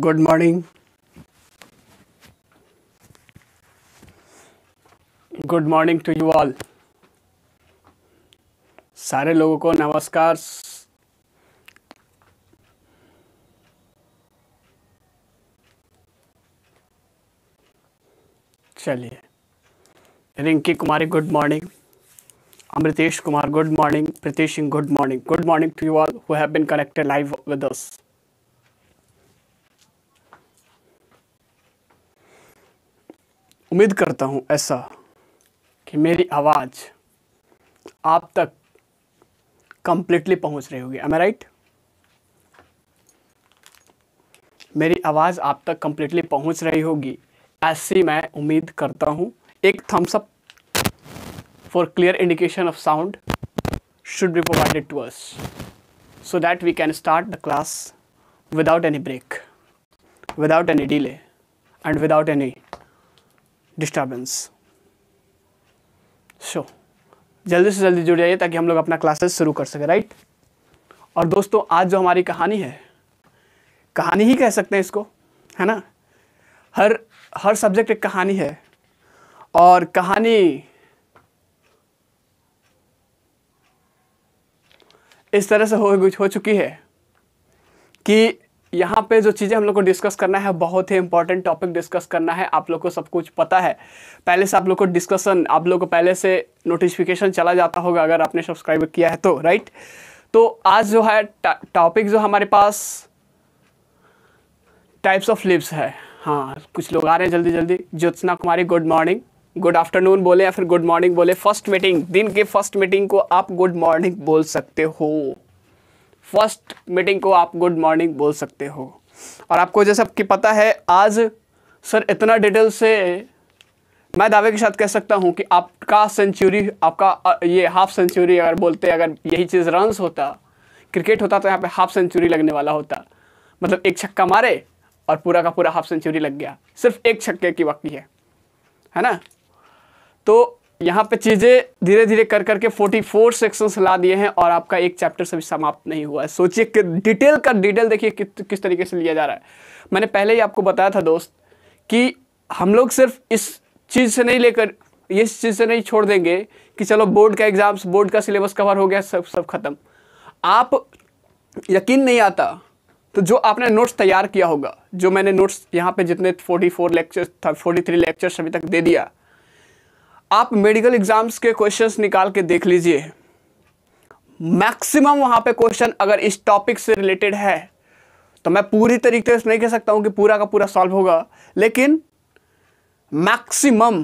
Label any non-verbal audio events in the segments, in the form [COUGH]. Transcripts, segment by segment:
good morning good morning to you all सारे लोगों को नमस्कार चलिए Rinki Kumari good morning Amritesh Kumar good morning Pritesh Singh good morning good morning to you all who have been connected live with us उम्मीद करता हूँ ऐसा कि मेरी आवाज़ आप तक कंप्लीटली पहुँच रही होगी एम राइट मेरी आवाज़ आप तक कंप्लीटली पहुँच रही होगी ऐसी मैं उम्मीद करता हूँ एक thumbs up for clear indication of sound should be provided to us so that we can start the class without any break without any delay and without any disturbance so जल्दी से जल्दी जुड़ जाइए ताकि हम लोग अपना क्लासेस शुरू कर सकें राइट और दोस्तों आज जो हमारी कहानी है कहानी ही कह सकते हैं इसको है ना हर हर सब्जेक्ट एक कहानी है और कहानी इस तरह से हो हो चुकी है कि यहाँ पे जो चीज़ें हम लोग को डिस्कस करना है बहुत ही इंपॉर्टेंट टॉपिक डिस्कस करना है आप लोग को सब कुछ पता है पहले से आप लोग को डिस्कशन आप लोग को पहले से नोटिफिकेशन चला जाता होगा अगर आपने सब्सक्राइब किया है तो राइट तो आज जो है टॉपिक जो हमारे पास टाइप्स ऑफ लिप्स है हाँ कुछ लोग आ रहे हैं जल्दी जल्दी Jyotsna Kumari good morning good afternoon बोले या फिर गुड मॉर्निंग बोले फर्स्ट मीटिंग दिन के फर्स्ट मीटिंग को आप गुड मॉर्निंग बोल सकते हो फर्स्ट मीटिंग को आप गुड मॉर्निंग बोल सकते हो और आपको जैसा कि पता है आज सर इतना डिटेल से मैं दावे के साथ कह सकता हूँ कि आपका सेंचुरी आपका ये हाफ सेंचुरी अगर बोलते अगर यही चीज़ रन्स होता क्रिकेट होता तो यहाँ पे हाफ सेंचुरी लगने वाला होता मतलब एक छक्का मारे और पूरा का पूरा हाफ सेंचुरी लग गया सिर्फ एक छक्के की बाकी है है ना तो यहाँ पे चीज़ें धीरे धीरे कर करके 44 सेक्शंस ला दिए हैं और आपका एक चैप्टर सभी समाप्त नहीं हुआ है सोचिए कि डिटेल का डिटेल देखिए कि, किस तरीके से लिया जा रहा है मैंने पहले ही आपको बताया था दोस्त कि हम लोग सिर्फ इस चीज़ से नहीं लेकर इस चीज़ से नहीं छोड़ देंगे कि चलो बोर्ड का एग्ज़ाम्स बोर्ड का सिलेबस कवर हो गया सब सब ख़त्म आप यकीन नहीं आता तो जो आपने नोट्स तैयार किया होगा जो मैंने नोट्स यहाँ पे जितने 44 लेक्चर्स था 43 लेक्चर्स अभी तक दे दिया आप मेडिकल एग्जाम्स के क्वेश्चंस निकाल के देख लीजिए मैक्सिमम वहां पे क्वेश्चन अगर इस टॉपिक से रिलेटेड है तो मैं पूरी तरीके से नहीं कह सकता हूं कि पूरा का पूरा सॉल्व होगा लेकिन मैक्सिमम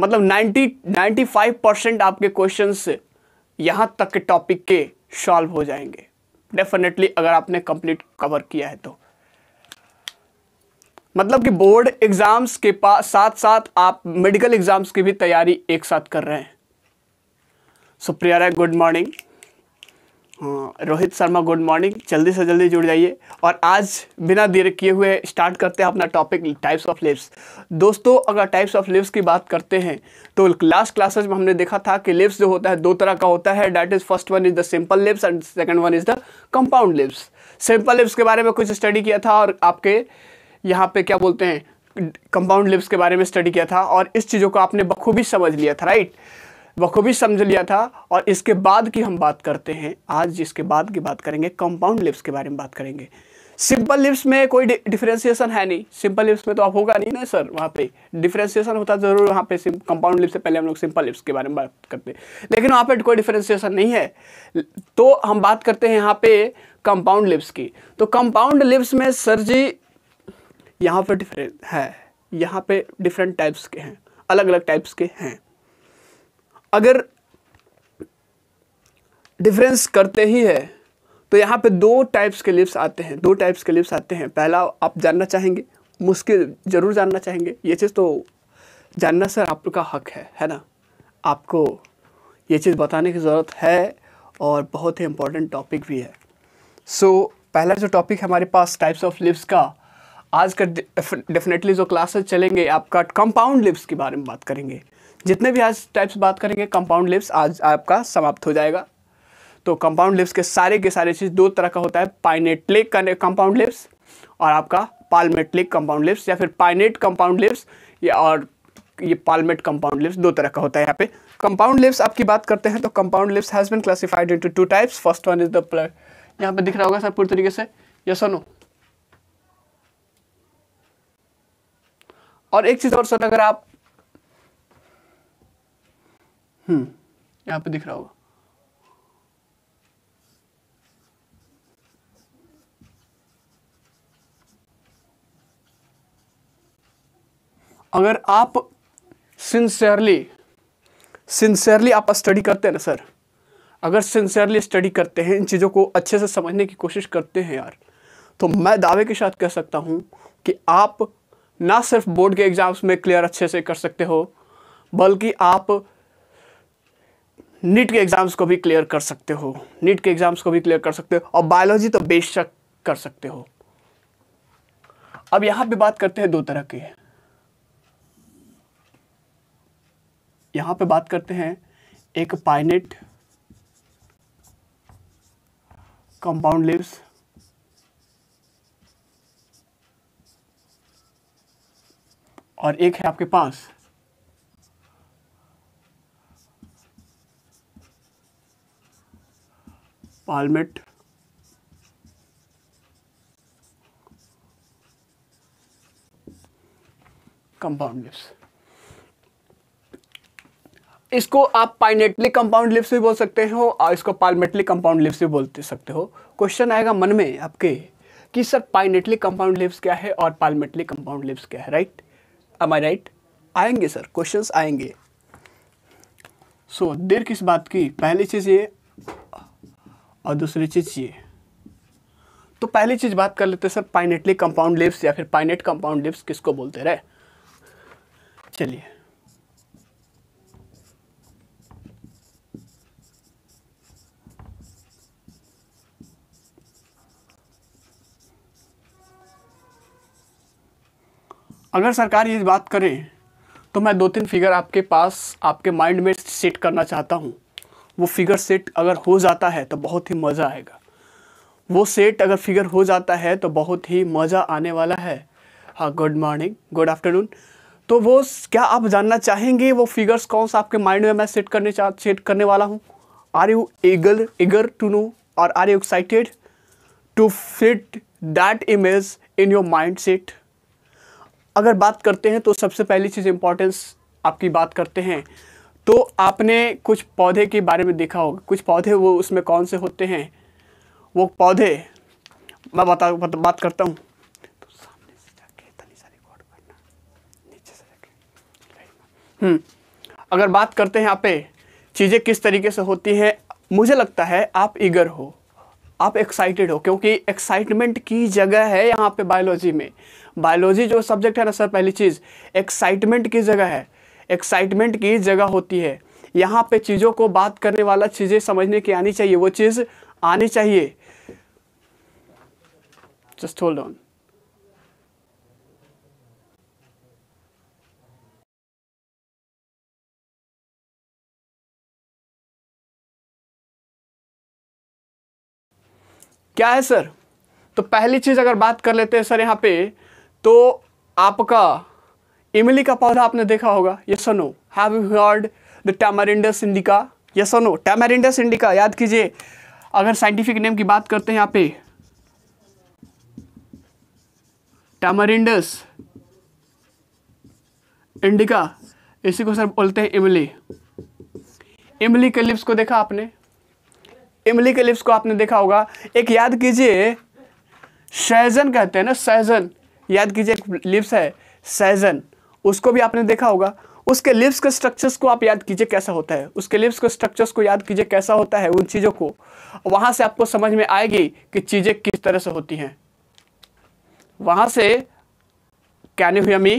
मतलब 90 95 परसेंट आपके क्वेश्चन से तक के टॉपिक के सॉल्व हो जाएंगे डेफिनेटली अगर आपने कंप्लीट कवर किया है तो मतलब कि बोर्ड एग्ज़ाम्स के पास साथ साथ आप मेडिकल एग्ज़ाम्स की भी तैयारी एक साथ कर रहे हैं Supriya Rai good morning Rohit Sharma good morning जल्दी से जल्दी जुड़ जाइए और आज बिना देर किए हुए स्टार्ट करते हैं अपना टॉपिक टाइप्स ऑफ लिप्स दोस्तों अगर टाइप्स ऑफ लिप्स की बात करते हैं तो लास्ट क्लासेस में हमने देखा था कि लिप्स जो होता है दो तरह का होता है that is first one is the simple leaves and second one is the compound leaves simple leaves के बारे में कुछ स्टडी किया था और आपके यहाँ पे क्या बोलते हैं कंपाउंड लिप्स के बारे में स्टडी किया था और इस चीज़ों को आपने बखूबी समझ लिया था राइट बखूबी समझ लिया था और इसके बाद की हम बात करते हैं आज इसके बाद की बात करेंगे कंपाउंड लिप्स के बारे में बात करेंगे सिंपल लिप्स में कोई डिफ्रेंसिएशन है नहीं सिंपल लिप्स में तो आप होगा नहीं ना सर वहाँ पे डिफ्रेंसिएशन होता ज़रूर वहाँ पे कंपाउंड लिप्स से पहले हम लोग सिंपल लिप्स के बारे में बात करते हैं लेकिन वहाँ पे कोई डिफ्रेंसिएशन नहीं है तो हम बात करते हैं यहाँ पे कंपाउंड लिप्स की तो कंपाउंड लिप्स में सर जी यहाँ पर डिफरेंट है यहाँ पे डिफरेंट टाइप्स के हैं अलग अलग टाइप्स के हैं अगर डिफरेंस करते ही है तो यहाँ पे दो टाइप्स के लिप्स आते हैं दो टाइप्स के लिप्स आते हैं पहला आप जानना चाहेंगे मुश्किल ज़रूर जानना चाहेंगे ये चीज़ तो जानना सर आप लोग का हक है है ना आपको ये चीज़ बताने की ज़रूरत है और बहुत ही इम्पोर्टेंट टॉपिक भी है सो so, पहला जो टॉपिक हमारे पास टाइप्स ऑफ लिप्स का आज का डेफिनेटली जो क्लासेस चलेंगे आपका कंपाउंड लिप्स के बारे में बात करेंगे जितने भी आज टाइप्स बात करेंगे कंपाउंड लिप्स आज आपका समाप्त हो जाएगा तो कंपाउंड लिप्स के सारे के सारे चीज़ दो तरह का होता है पाइनेटलिक कंपाउंड लिप्स और आपका पालमेटलिक कंपाउंड लिप्स या फिर पाइनेट कंपाउंड लिप्स या और ये पालमेट कंपाउंड लिप्स दो तरह का होता है यहाँ पे कंपाउंड लिप्स आपकी बात करते हैं तो compound leaves has been classified into two types first one is the यहाँ पे दिख रहा होगा सर पूरी तरीके से यस और नो और एक चीज़ और सर अगर आप हम्म यहां पे दिख रहा होगा अगर आप सिंसियरली सिंसियरली आप स्टडी करते हैं ना सर अगर सिंसियरली स्टडी करते हैं इन चीज़ों को अच्छे से समझने की कोशिश करते हैं यार तो मैं दावे के साथ कह सकता हूं कि आप ना सिर्फ बोर्ड के एग्ज़ाम्स में क्लियर अच्छे से कर सकते हो बल्कि आप नीट के एग्ज़ाम्स को भी क्लियर कर सकते हो नीट के एग्ज़ाम्स को भी क्लियर कर सकते हो और बायोलॉजी तो बेशक कर सकते हो अब यहां पे बात करते हैं दो तरह के यहां पे बात करते हैं एक पाइनेट कंपाउंड लिप्स और एक है आपके पास पालमेट कंपाउंड लिप्स इसको आप पाइनेटली कंपाउंड लिप्स भी बोल सकते हो और इसको पालमेटली कंपाउंड लिप्स भी बोल सकते हो क्वेश्चन आएगा मन में आपके कि सर पाइनेटली कंपाउंड लिप्स क्या है और पालमेटली कंपाउंड लिप्स क्या है राइट एम आई राइट आएंगे सर क्वेश्चंस आएंगे सो so, देर किस बात की पहली चीज़ ये और दूसरी चीज़ ये तो पहली चीज़ बात कर लेते हैं सर पाइनेटली कंपाउंड लिप्स या फिर पाइनेट कंपाउंड लिप्स किसको बोलते रहे चलिए अगर सरकार ये बात करें तो मैं दो तीन फिगर आपके पास आपके माइंड में सेट करना चाहता हूँ वो फिगर सेट अगर हो जाता है तो बहुत ही मज़ा आएगा वो सेट अगर फिगर हो जाता है तो बहुत ही मज़ा आने वाला है हाँ गुड मॉर्निंग गुड आफ्टरनून तो वो क्या आप जानना चाहेंगे वो फिगर्स कौन सा आपके माइंड में मैं सेट करने चाह सेट करने वाला हूँ are you eager eager to know और are you excited to fit that image in your mind set अगर बात करते हैं तो सबसे पहली चीज़ इम्पोर्टेंस आपकी बात करते हैं तो आपने कुछ पौधे के बारे में देखा होगा कुछ पौधे वो उसमें कौन से होते हैं वो पौधे मैं बता बत, बात करता हूँ अगर बात करते हैं यहाँ पे चीज़ें किस तरीके से होती हैं मुझे लगता है आप ईगर हो आप एक्साइटेड हो क्योंकि एक्साइटमेंट की जगह है यहाँ पे बायोलॉजी में बायोलॉजी जो सब्जेक्ट है ना सर पहली चीज़ एक्साइटमेंट की जगह है एक्साइटमेंट की जगह होती है यहाँ पे चीज़ों को बात करने वाला चीज़ें समझने की आनी चाहिए वो चीज़ आनी चाहिए जस्ट होल्ड ऑन क्या है सर तो पहली चीज़ अगर बात कर लेते हैं सर यहाँ पे तो आपका इमली का पौधा आपने देखा होगा yes have you heard the Tamarindus indica yes Tamarindus indica याद कीजिए अगर साइंटिफिक नेम की बात करते हैं यहाँ पे टैमरिंडस इंडिका इसी को सर बोलते हैं इमली इमली के लिप्स को देखा आपने इमली के लिप्स को आपने देखा होगा एक याद कीजिए सैजन कहते हैं ना सैजन याद कीजिए एक लिप्स है सैजन उसको भी आपने देखा होगा उसके लिप्स के स्ट्रक्चर्स को आप याद कीजिए कैसा होता है उसके लिप्स के स्ट्रक्चर्स को याद कीजिए कैसा होता है उन चीज़ों को वहाँ से आपको समझ में आएगी कि चीज़ें किस तरह से होती हैं वहाँ से कैन यू हियर मी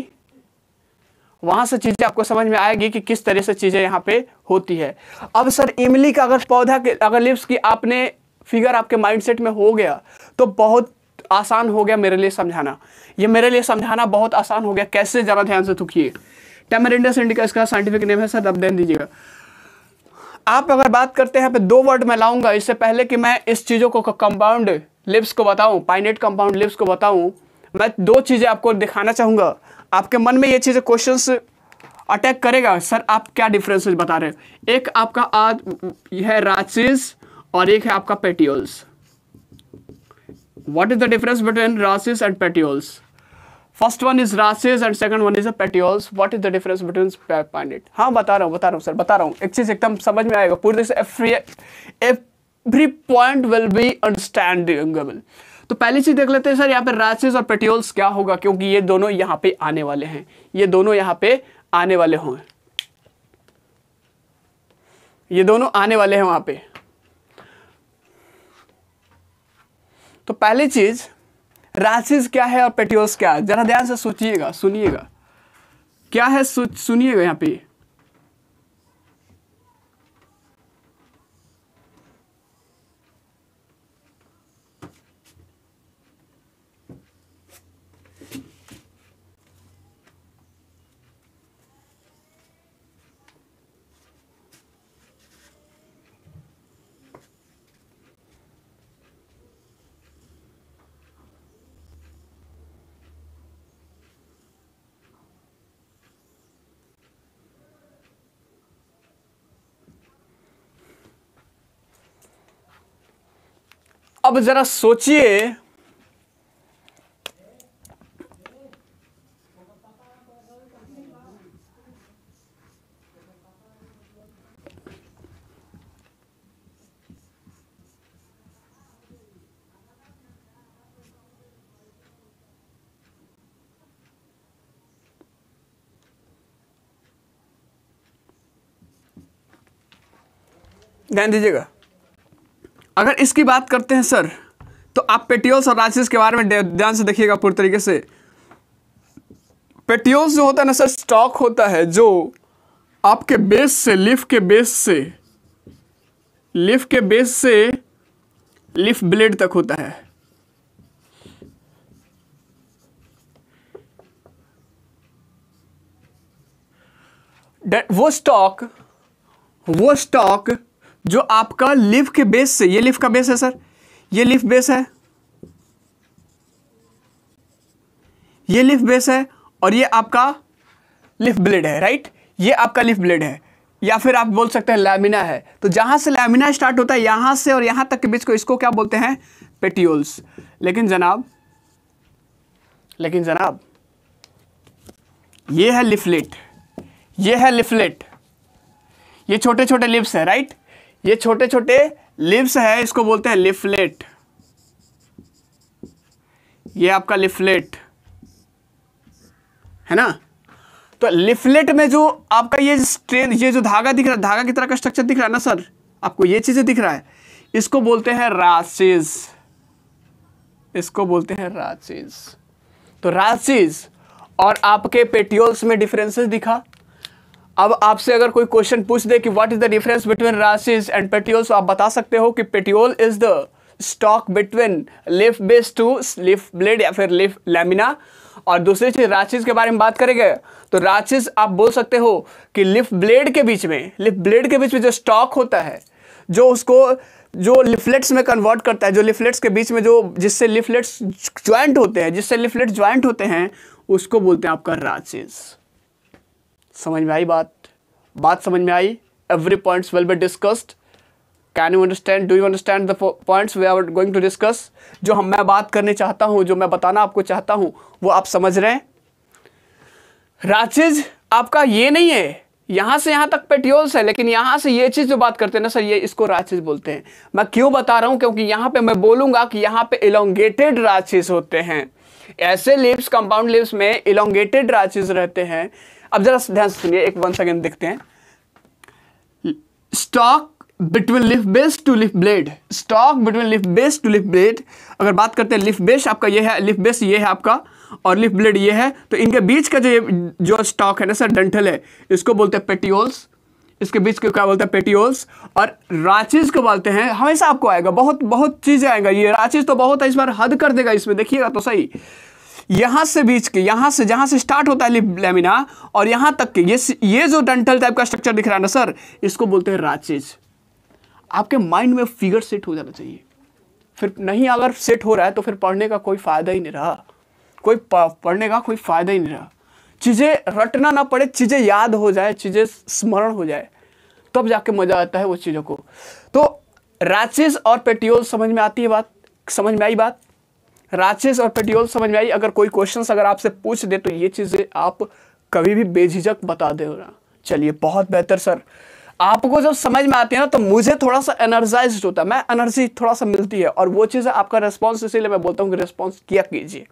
वहां से चीज़ें आपको समझ में आएगी कि किस तरह से चीज़ें यहाँ पे होती है अब सर इमली का अगर पौधा के अगर लिप्स की आपने फिगर आपके माइंडसेट में हो गया तो बहुत आसान हो गया मेरे लिए समझाना ये मेरे लिए समझाना बहुत आसान हो गया कैसे ज़रा ध्यान से थुकिए टेमरिंडस इंडिका इसका साइंटिफिक नेम है सर अब ध्यान दीजिएगा आप अगर बात करते हैं दो वर्ड मैं लाऊंगा इससे पहले कि मैं इस चीज़ों को कंपाउंड लिप्स को बताऊं पाइनेट कंपाउंड लिप्स को बताऊं मैं दो चीज़ें आपको दिखाना चाहूंगा आपके मन में ये चीज़ें क्वेश्चन अटैक करेगा सर आप क्या डिफरेंसेस बता रहे हैं एक आपका यह है राशिस और एक है आपका petioles what is the difference between rachis and petioles first one is rachis and second one is a petioles what is the difference between find हाँ बता रहा हूँ बता रहा हूँ सर बता रहा हूँ एक चीज़ एकदम समझ में आएगा पूरी every point will be understandable तो पहली चीज़ देख लेते हैं सर यहाँ पे रासेस और पेट्योल्स क्या होगा क्योंकि ये दोनों यहाँ पे आने वाले हैं ये दोनों यहाँ पे आने वाले होंगे ये दोनों आने वाले हैं वहां पे तो पहली चीज़ रासेस क्या है और पेट्योल्स क्या है ज़रा ध्यान से सोचिएगा सुनिएगा क्या है सुनिएगा यहाँ पे अब जरा सोचिए ध्यान दीजिएगा अगर इसकी बात करते हैं सर तो आप पेटियोल्स और राशिस के बारे में ध्यान से देखिएगा पूरी तरीके से पेटियोल्स जो होता है ना सर स्टॉक होता है जो आपके बेस से लिफ के बेस से लिफ के बेस से लिफ ब्लेड तक होता है वो स्टॉक वो स्टॉक जो आपका लिफ के बेस से ये लिफ का बेस है सर ये लिफ बेस है ये लिफ बेस है और ये आपका लिफ ब्लेड है राइट ये आपका लिफ ब्लेड है या फिर आप बोल सकते हैं लैमिना है तो जहां से लैमिना स्टार्ट होता है यहां से और यहां तक के बीच को इसको क्या बोलते हैं पेटियोल्स लेकिन जनाब लेकिन जनाब ये है लिफलेट ये है लिफलेट ये छोटे छोटे लिप्स है राइट ये छोटे छोटे लिप्स है इसको बोलते हैं लिफलेट ये आपका लिफलेट है ना तो लिफलेट में जो आपका ये स्ट्रेन ये जो धागा दिख रहा है धागा की तरह का स्ट्रक्चर दिख रहा है ना सर आपको ये चीज़ें दिख रहा है इसको बोलते हैं राशिज इसको बोलते हैं राशिज तो राशिज और आपके पेटियोल्स में डिफरेंसेस दिखा अब आपसे अगर कोई क्वेश्चन पूछ दे कि what is the difference between rachis and petiole आप बता सकते हो कि petiole is the stalk between leaf base to leaf blade या फिर लिफ लेमिना और दूसरी चीज राशिज के बारे में बात करेंगे तो राशिज आप बोल सकते हो कि लिफ ब्लेड के बीच में लिफ ब्लेड के बीच में जो स्टॉक होता है जो उसको जो लिफलेट्स में कन्वर्ट करता है जो लिफलेट्स के बीच में जो जिससे लिफलेट्स ज्वाइंट होते हैं जिससे लिफलेट्स ज्वाइंट होते हैं उसको बोलते हैं आपका राशिज समझ में आई बात बात समझ में आई every points will be discussed can you understand do you understand the points we are going to discuss जो हम मैं बात करने चाहता हूँ जो मैं बताना आपको चाहता हूँ वो आप समझ रहे हैं राचिज आपका ये नहीं है यहाँ से यहाँ तक पेट्योल्स है लेकिन यहाँ से ये चीज़ जो बात करते हैं ना सर ये इसको राचिज बोलते हैं मैं क्यों बता रहा हूँ क्योंकि यहाँ पे मैं बोलूँगा कि यहाँ पे इलोंगेटेड राचिज होते हैं ऐसे लिप्स कंपाउंड लिप्स में इलोंगेटेड राचिज रहते हैं अब जरा ध्यान से सुनिए एक वन सेकेंड देखते हैं stalk between leaf base to leaf blade stalk between leaf base to leaf blade अगर बात करते हैं लिफ बेस आपका ये है लिफ बेस ये है आपका और लिफ ब्लेड ये है तो इनके बीच का जो ये जो स्टॉक है ना सर डंठल है इसको बोलते हैं पेटियोल्स इसके बीच को क्या बोलते हैं पेटियोल्स और राचिज को बोलते हैं हमेशा आपको आएगा बहुत बहुत चीज़ें आएगा ये राचिज तो बहुत है इस बार हद कर देगा इसमें देखिएगा तो सही यहां से बीच के यहां से जहां से स्टार्ट होता है लेमिना और यहां तक के ये ये जो डंटल टाइप का स्ट्रक्चर दिख रहा है ना सर इसको बोलते हैं राचेज आपके माइंड में फिगर सेट हो जाना चाहिए फिर नहीं अगर सेट हो रहा है तो फिर पढ़ने का कोई फ़ायदा ही नहीं रहा कोई पढ़ने का कोई फ़ायदा ही नहीं रहा चीज़ें रटना ना पड़े चीज़ें याद हो जाए चीज़ें स्मरण हो जाए तब जाके मज़ा आता है उस चीज़ों को तो राचेज और पेटियोल समझ में आती है बात समझ में आई बात राचेस और पेट्योल समझ में आई अगर कोई क्वेश्चन अगर आपसे पूछ दे तो ये चीज़ें आप कभी भी बेझिझक बता दे चलिए बहुत बेहतर सर आपको जब समझ में आती है ना तो मुझे थोड़ा सा एनर्जाइज होता है मैं एनर्जी थोड़ा सा मिलती है और वो चीज़ आपका रिस्पॉन्स इसीलिए मैं बोलता हूँ कि रिस्पॉन्स किया कीजिए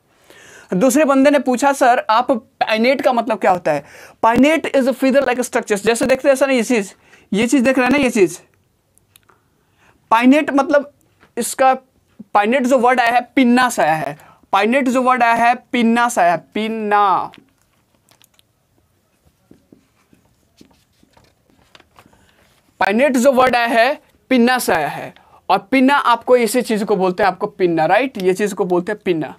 दूसरे बंदे ने पूछा सर आप पाइनेट का मतलब क्या होता है pinnate is a feather like structure जैसे देखते हैं सर ये चीज़ ये चीज़ देख रहे हैं ना ये चीज़ पाइनेट मतलब इसका पाइनेट जो वर्ड आया है पिन्ना साया है पाइनेट जो वर्ड आया है पिन्ना साया है पिन्ना पाइनेट जो वर्ड आया है पिन्ना साया है और पिन्ना आपको इसी चीज को बोलते हैं आपको पिन्ना राइट ये चीज को बोलते हैं पिन्ना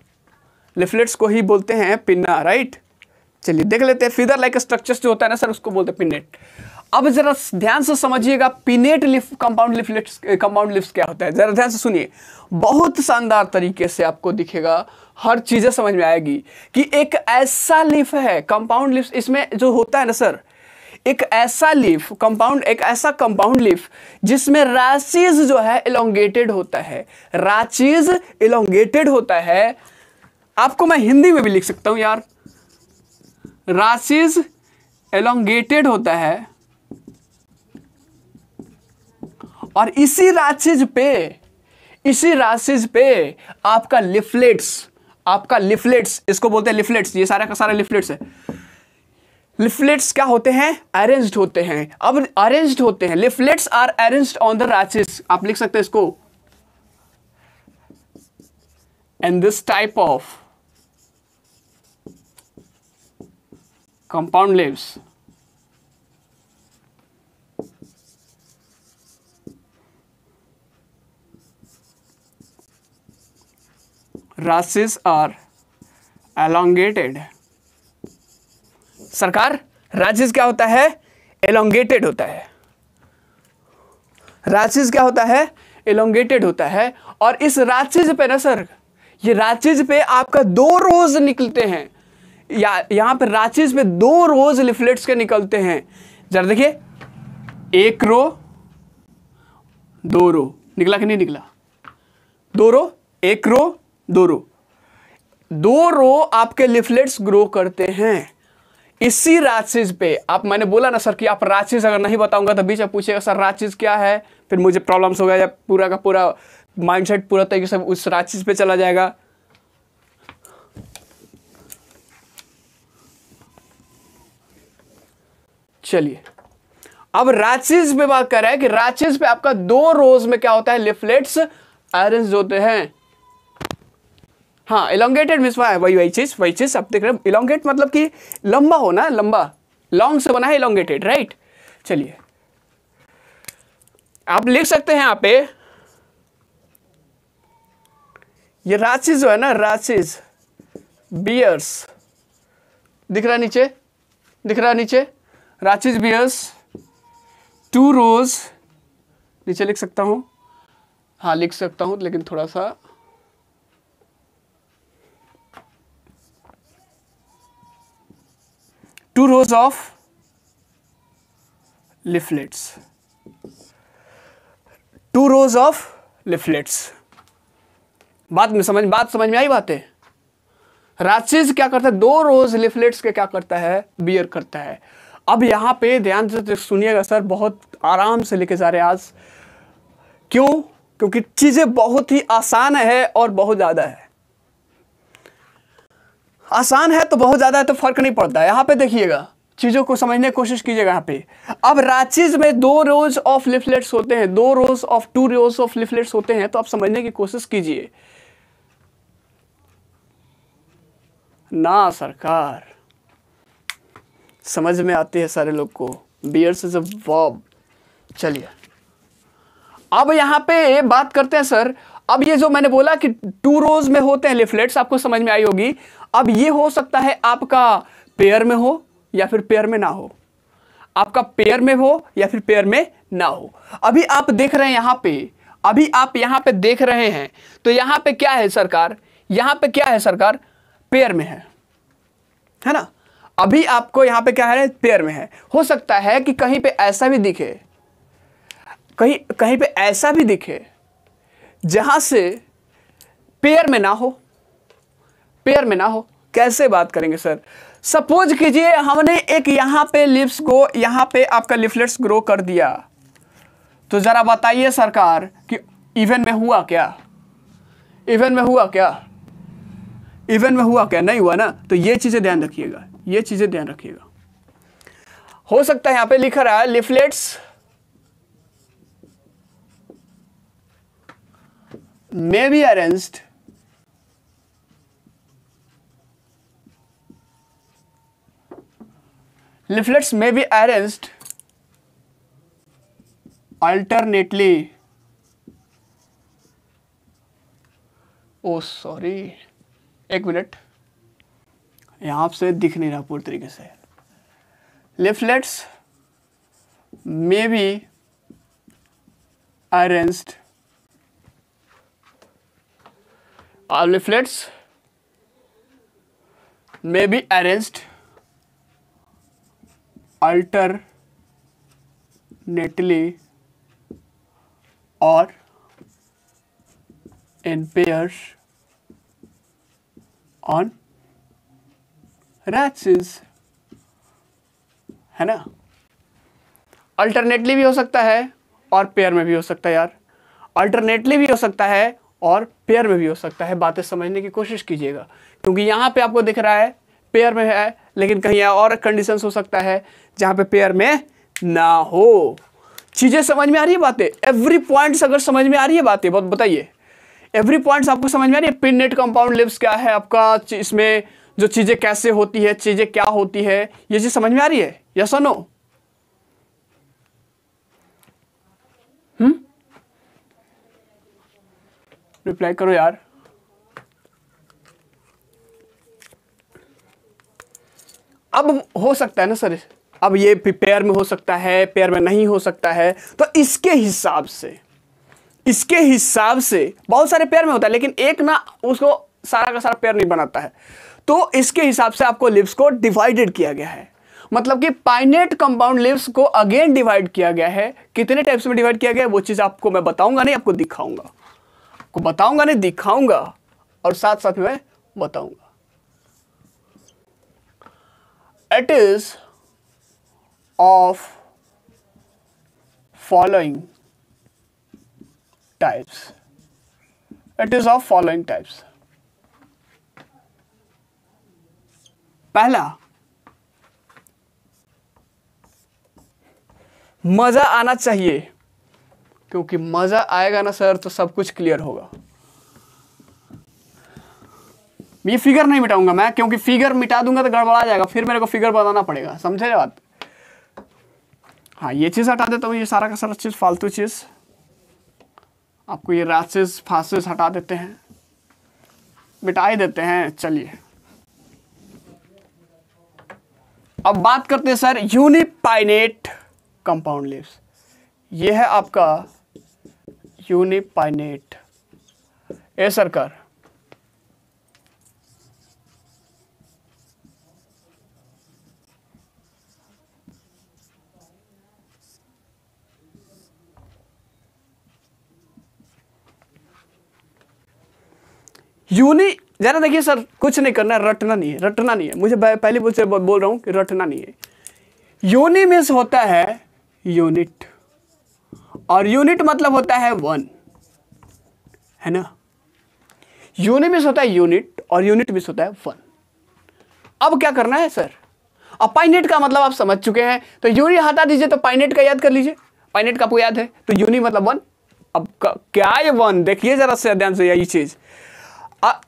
लिफलेट्स को ही बोलते हैं पिन्ना राइट चलिए देख लेते हैं फिदर लाइक स्ट्रक्चर्स जो होता है ना सर उसको बोलते हैं पिनेट अब जरा ध्यान से समझिएगा पिनेट लिफ कंपाउंड लिफ्ट कंपाउंड लिफ्ट क्या होता है जरा ध्यान से सुनिए बहुत शानदार तरीके से आपको दिखेगा हर चीज़ें समझ में आएगी कि एक ऐसा लिफ है कंपाउंड लिफ इसमें जो होता है ना सर एक ऐसा लिफ कंपाउंड एक ऐसा कंपाउंड लिफ जिसमें राशिज जो है इलोंगेटेड होता है राचिज इलोंगेटेड होता है आपको मैं हिंदी में भी लिख सकता हूं यार राशिज एलोंगेटेड होता है और इसी राशिज पे इसी राशिज पे आपका लिफलेट्स आपका लिफलेट्स इसको बोलते हैं लिफलेट्स ये सारा का सारा लिफलेट्स है लिफलेट्स क्या होते हैं अरेंज्ड होते हैं अब अरेंज्ड होते हैं leaflets are arranged on the rachis आप लिख सकते हैं इसको and this type of compound leaves rachis are elongated सरकार राशिज क्या होता है एलोंगेटेड होता है राशिज क्या होता है एलोंगेटेड होता है और इस राशिज पे ना सर ये राशिज पे आपका दो रोज निकलते हैं या यहां पर राशिज पे दो रोज लिफलेट्स के निकलते हैं जरा देखिए एक रो दो रो निकला कि नहीं निकला दो रो एक रो दो रो दो रो आपके लिफलेट्स ग्रो करते हैं इसी राशिज पे आप मैंने बोला ना सर कि आप राशिज अगर नहीं बताऊंगा तो बीच में पूछेगा सर राशिज क्या है फिर मुझे प्रॉब्लम्स हो गया या पूरा का पूरा माइंडसेट पूरा तरीके से उस राशिज पे चला जाएगा चलिए अब राशिज पे बात कर रहा है कि राशिज पे आपका दो रोज में क्या होता है लिफलेट्स अरेंज होते हैं हाँ एलोंगेटेड मीन्स वही वही चीज़ वही चीज़ आप देख रहे हैं इलांगेट मतलब कि लंबा हो ना लंबा लॉन्ग से बना है इलांगेटेड राइट चलिए आप लिख सकते हैं यहाँ पे ये राशिज जो है ना राशिज बियर्स दिख रहा नीचे दिख रहा नीचे राशिज बियर्स टू रोज नीचे लिख सकता हूँ हाँ लिख सकता हूँ लेकिन थोड़ा सा two rows of leaflets two rows of leaflets बात में समझ बात समझ में आई बातें राचिज क्या करता है दो रोज लिफलेट्स के क्या करता है बियर करता है अब यहां पे ध्यान से तो सुनिएगा सर बहुत आराम से लेके जा रहे आज क्यों क्योंकि चीज़ें बहुत ही आसान है और बहुत ज़्यादा है आसान है तो बहुत ज़्यादा है तो फर्क नहीं पड़ता यहाँ पे देखिएगा चीज़ों को समझने की कोशिश कीजिएगा यहाँ पे अब रांचीज में दो रोज ऑफ लिफलेट्स होते हैं दो rows of two rows of leaflets होते हैं तो आप समझने की कोशिश कीजिए ना सरकार समझ में आती है सारे लोग को बियर्स इज अ वॉब चलिए अब यहाँ पे बात करते हैं सर अब ये जो मैंने बोला कि टू रोज में होते हैं लिफलेट्स आपको समझ में आई होगी अब ये हो सकता है आपका पेयर में हो या फिर पेयर में ना हो आपका पेयर में हो या फिर पेयर में ना हो अभी आप देख रहे हैं यहां पे अभी आप यहां पे देख रहे हैं तो यहां पे क्या है सरकार यहां पे क्या है सरकार पेयर में है है ना अभी आपको यहां पे क्या है पेयर में है हो सकता है कि कहीं पे ऐसा भी दिखे कहीं कहीं पे ऐसा भी दिखे जहां से पेयर में ना हो पेयर में ना हो कैसे बात करेंगे सर सपोज कीजिए हमने एक यहां पे लिप्स को यहां पे आपका लिफलेट्स ग्रो कर दिया तो ज़रा बताइए सरकार कि इवेंट में हुआ क्या इवेंट में हुआ क्या इवेंट में हुआ क्या नहीं हुआ ना तो ये चीज़ें ध्यान रखिएगा ये चीज़ें ध्यान रखिएगा हो सकता है यहां पे लिखा रहा है leaflets may be arranged leaflets may be arranged alternately oh sorry एक मिनट यहाँ से दिख नहीं रहा पूरी तरीके से leaflets may be arranged leaflets may be arranged alternately और इन pairs ऑन रैचेस है ना अल्टरनेटली भी हो सकता है और पेयर में भी हो सकता है यार अल्टरनेटली भी हो सकता है और पेयर में भी हो सकता है बातें समझने की कोशिश कीजिएगा क्योंकि यहाँ पे आपको दिख रहा है पेयर में है लेकिन कहीं और कंडीशन हो सकता है जहाँ पे पेयर में ना हो चीज़ें समझ में आ रही है बातें एवरी पॉइंट्स अगर समझ में आ रही है बातें बहुत बताइए एवरी पॉइंट्स आपको समझ में आ रही है नेट कंपाउंड लिप्स क्या है आपका इसमें जो चीज़ें कैसे होती है चीज़ें क्या होती है ये चीज़ समझ में आ रही है या और हम्म रिप्लाई करो यार अब हो सकता है ना सर अब ये पेयर में हो सकता है पेयर में नहीं हो सकता है तो इसके हिसाब से इसके हिसाब से बहुत सारे पेयर में होता है लेकिन एक ना उसको सारा का सारा पेयर नहीं बनाता है तो इसके हिसाब से आपको लिप्स को डिवाइडेड किया गया है मतलब कि पाइनेट कंपाउंड लिप्स को अगेन डिवाइड किया गया है कितने टाइप्स में डिवाइड किया गया है वो चीज़ आपको मैं बताऊंगा नहीं आपको दिखाऊंगा आपको बताऊंगा नहीं दिखाऊंगा और साथ साथ में बताऊंगा it is of following types it is of following types पहला मजा आना चाहिए क्योंकि मज़ा आएगा ना सर तो सब कुछ क्लियर होगा ये फिगर नहीं मिटाऊंगा मैं क्योंकि फिगर मिटा दूंगा तो गड़बड़ा जाएगा फिर मेरे को फिगर बताना पड़ेगा समझे बात हाँ ये चीज़ हटा देता हूँ ये सारा का सारा चीज़ फालतू चीज़ आपको ये रासेस फासेस हटा देते हैं मिटा ही देते हैं चलिए अब बात करते हैं सर यूनिपाइनेट कंपाउंड लिप्स ये है आपका यूनिपाइनेट ए सरकार यूनि जरा देखिए सर कुछ नहीं करना है रटना नहीं है रटना नहीं है मुझे पहली बोल से बोल रहा हूं कि रटना नहीं है यूनि मीन्स होता है यूनिट और यूनिट मतलब होता है वन है ना यूनिमिस होता है यूनिट और यूनिट मिस होता है वन अब क्या करना है सर अब पाइनेट का मतलब आप समझ चुके हैं तो यूनि हटा दीजिए तो पाइनेट का याद कर लीजिए पाइनेट का आपको याद है तो यूनि मतलब वन अब क्या ये वन देखिए जरा से ध्यान से यही चीज़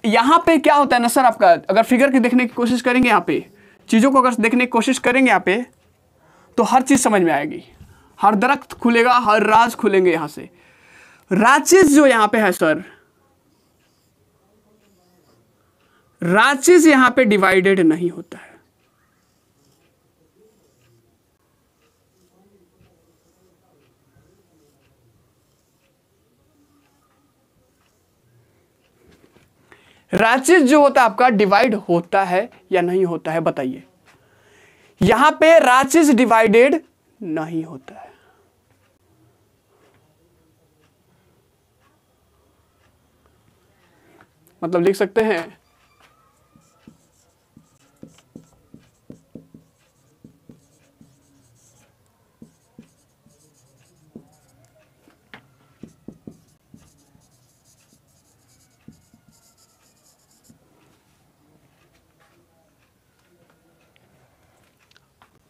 यहां पे क्या होता है ना सर आपका अगर फिगर की देखने की कोशिश करेंगे यहां पे चीज़ों को अगर देखने की कोशिश करेंगे यहाँ पे तो हर चीज़ समझ में आएगी हर दरख्त खुलेगा हर राज खुलेंगे यहां से राचिस जो यहां पे है सर राचिस यहां पे डिवाइडेड नहीं होता है राचिस जो होता है आपका डिवाइड होता है या नहीं होता है बताइए यहां पे राचिस डिवाइडेड नहीं होता है मतलब लिख सकते हैं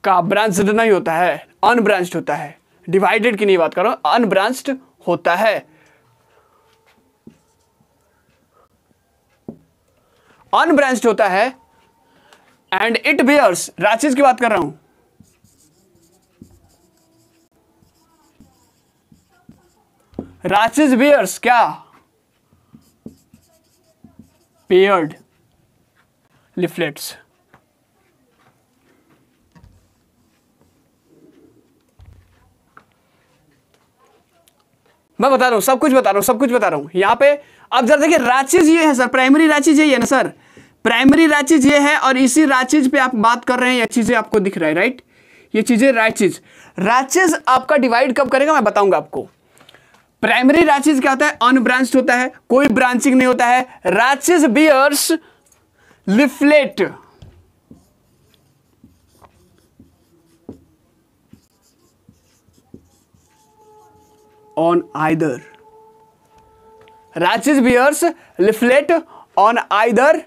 का ब्रांच नहीं होता है अनब्रांच्ड होता है डिवाइडेड की नहीं बात कर रहा हूं अनब्रांच्ड होता है अनब्रांच होता है एंड इट बियर्स राशिज की बात कर रहा हूं राशिज बियर्स क्या पेयर्ड लिफलेट्स मैं बता रहा हूं सब कुछ बता रहा हूं सब कुछ बता रहा हूं यहां पे अब जरा देखिए रांचीज ये है सर प्राइमरी रांचीज यही है ना सर प्राइमरी राइचीज ये है और इसी राइचीज पे आप बात कर रहे हैं ये चीज़ें आपको दिख रहा है राइट ये चीज़ें राइचीज राइचीज आपका डिवाइड कब करेगा मैं बताऊंगा आपको प्राइमरी राइचीज क्या होता है अनब्रांच होता है कोई ब्रांचिंग नहीं होता है rachis bears leaflet on either rachis bears leaflet on either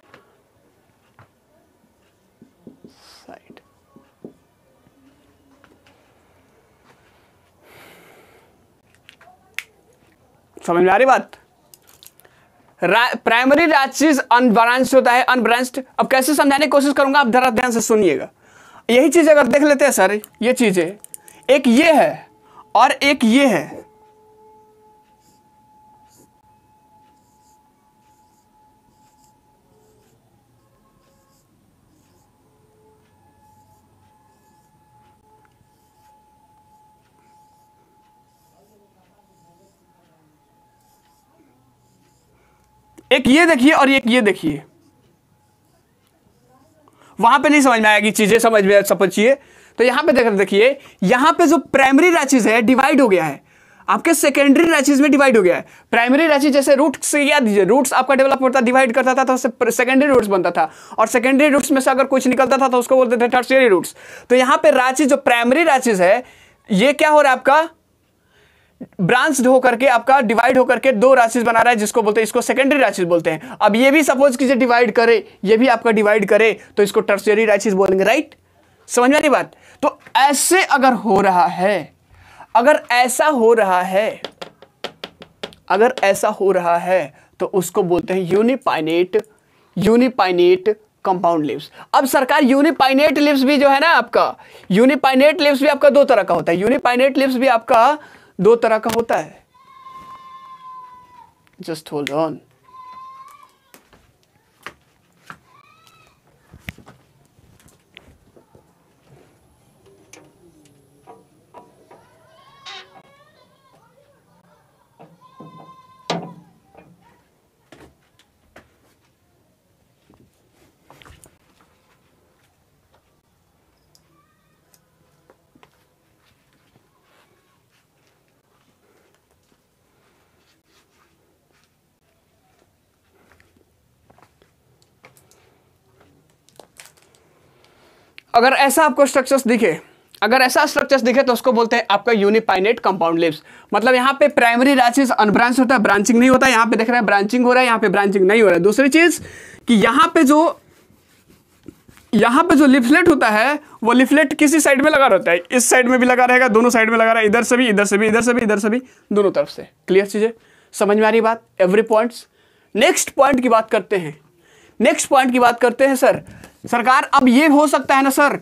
समझ में आ रही बात प्राइमरी राइचिस अनब्रांच होता है अनब्रांच अब कैसे समझाने की कोशिश करूंगा आप जरा ध्यान से सुनिएगा यही चीज़ अगर देख लेते हैं सर ये चीज़ें एक ये है और एक ये है एक ये देखिए और एक ये देखिए वहां पे नहीं समझ में आएगी चीजें समझ में समझिए तो यहां पे देख देखिए यहां पे जो प्राइमरी राचिज है डिवाइड हो गया है आपके सेकेंडरी राचिज में डिवाइड हो गया है प्राइमरी रांची जैसे रूट से याद दीजिए रूट्स आपका डेवलप होता डिवाइड करता था तो सेकेंडरी रूट्स बनता था और सेकेंडरी रूट्स में से अगर कुछ निकलता था तो उसको बोलते थे टर्सरी रूट्स तो यहां पर रांची जो प्राइमरी राचिज है ये क्या हो रहा है आपका ब्रांच होकर के आपका डिवाइड होकर के दो राशिज बना रहा है जिसको बोलते हैं इसको सेकेंडरी राशिज बोलते हैं अब ये भी सपोज कीजिए डिवाइड करे ये भी आपका डिवाइड करे तो इसको टर्सरी राशिज बोलेंगे राइट समझ में नहीं बात तो ऐसे अगर हो रहा है अगर ऐसा हो रहा है अगर ऐसा हो रहा है तो उसको बोलते हैं यूनिपाइनेट यूनिपाइनेट कंपाउंड लिप्स अब सरकार यूनिपाइनेट लिप्स भी जो है ना आपका यूनिपाइनेट लिप्स भी आपका दो तरह का होता है यूनिपाइनेट लिप्स भी आपका दो तरह का होता है जस्ट होल्ड ऑन अगर ऐसा आपको स्ट्रक्चर्स दिखे अगर ऐसा स्ट्रक्चर्स दिखे तो उसको बोलते हैं आपका यूनिपाइनेट कंपाउंड लिप्स मतलब यहाँ पे प्राइमरी राशिज अनब्रांच होता है ब्रांचिंग नहीं होता है यहाँ पे देख रहे हैं ब्रांचिंग हो रहा है यहाँ पे ब्रांचिंग नहीं हो रहा है दूसरी चीज़ कि यहाँ पे जो यहाँ पे जो लिफलेट होता है वो लिफलेट किसी साइड में लगा रहता है इस साइड में भी लगा रहेगा दोनों साइड में लगा रहा है इधर से भी इधर से भी इधर से भी इधर से भी दोनों तरफ से क्लियर चीज़ें समझ में आ रही बात एवरी पॉइंट्स नेक्स्ट पॉइंट की बात करते हैं नेक्स्ट पॉइंट की बात करते हैं सर सरकार अब ये हो सकता है ना सर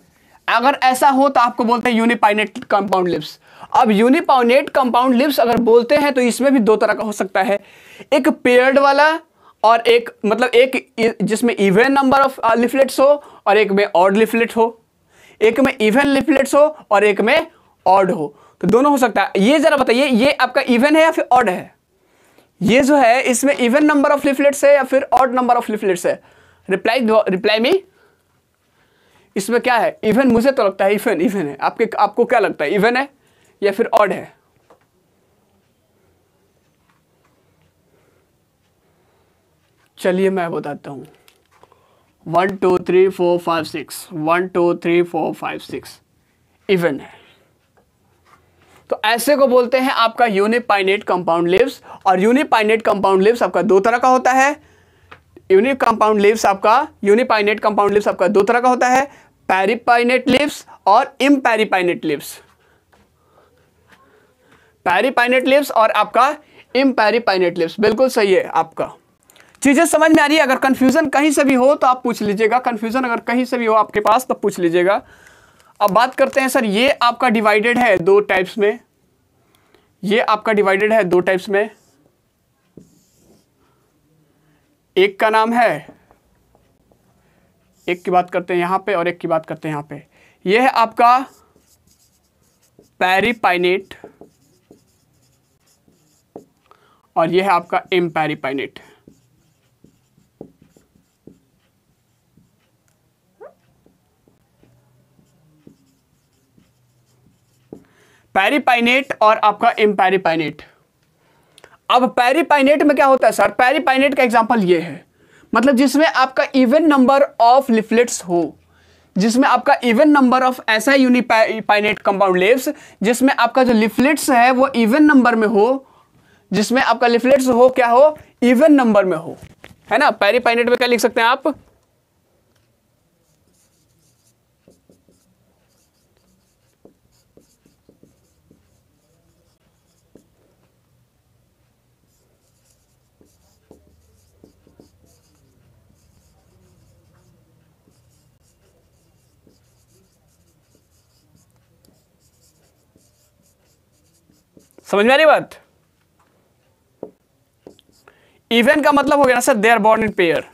अगर ऐसा हो तो आपको बोलते हैं यूनिपाइनेट कंपाउंड लिप्स अब यूनिपाउनेट कंपाउंड लिप्स अगर बोलते हैं तो इसमें भी दो तरह का हो सकता है एक पेयर्ड वाला और एक मतलब एक जिसमें इवेन नंबर ऑफ लिफलेट्स हो और एक में ऑड लिफलेट हो एक में इवेन लिफलेट्स हो और एक में ऑड हो तो दोनों हो सकता है ये ज़रा बताइए ये आपका इवेन है या फिर ऑड है ये जो है इसमें इवेन नंबर ऑफ लिफलेट्स है या फिर ऑड नंबर ऑफ लिफलेट्स है रिप्लाई रिप्लाई में इसमें क्या है इवन मुझे तो लगता है इवन इवन है आपके आपको क्या लगता है इवन है या फिर ऑड है चलिए मैं बताता हूं one two three four five six one two three four five six even है तो ऐसे को बोलते हैं आपका यूनिपाइनेट कंपाउंड लिप्स और यूनिपाइनेट कंपाउंड लिप्स आपका दो तरह का होता है यूनिक कंपाउंड लिप्स आपका यूनिपाइनेट कंपाउंड लिप्स आपका दो तरह का होता है पैरिपाइनेट लिप्स और इम्पेरिपाइनेट लिप्स पैरिपाइनेट लिप्स और आपका इम्पेरिपाइनेट लिप्स बिल्कुल सही है आपका चीज़ें समझ में आ रही है अगर कंफ्यूजन कहीं से भी हो तो आप पूछ लीजिएगा कंफ्यूजन अगर कहीं से भी हो आपके पास तो पूछ लीजिएगा अब बात करते हैं सर ये आपका डिवाइडेड है दो टाइप्स में ये आपका डिवाइडेड है दो टाइप्स में एक का नाम है एक की बात करते हैं यहाँ पे और एक की बात करते हैं यहाँ पे यह है आपका पैरीपाइनेट और यह है आपका एम पैरीपाइनेट और आपका पैरीपाइनेट अब पैरीपाइनेट में क्या होता है सर पैरीपाइनेट का एग्जांपल ये है मतलब जिसमें आपका इवन नंबर ऑफ लिफलेट्स हो जिसमें आपका इवन नंबर ऑफ ऐसा यूनिपाइनेट कंपाउंड लेव्स जिसमें आपका जो लिफलेट्स है वो इवन नंबर में हो जिसमें आपका लिफलेट्स हो क्या हो इवन नंबर में हो है ना पेरीपाइनेट में क्या लिख सकते हैं आप समझ में आ रही बात इवन का मतलब हो गया ना sir they are born in pair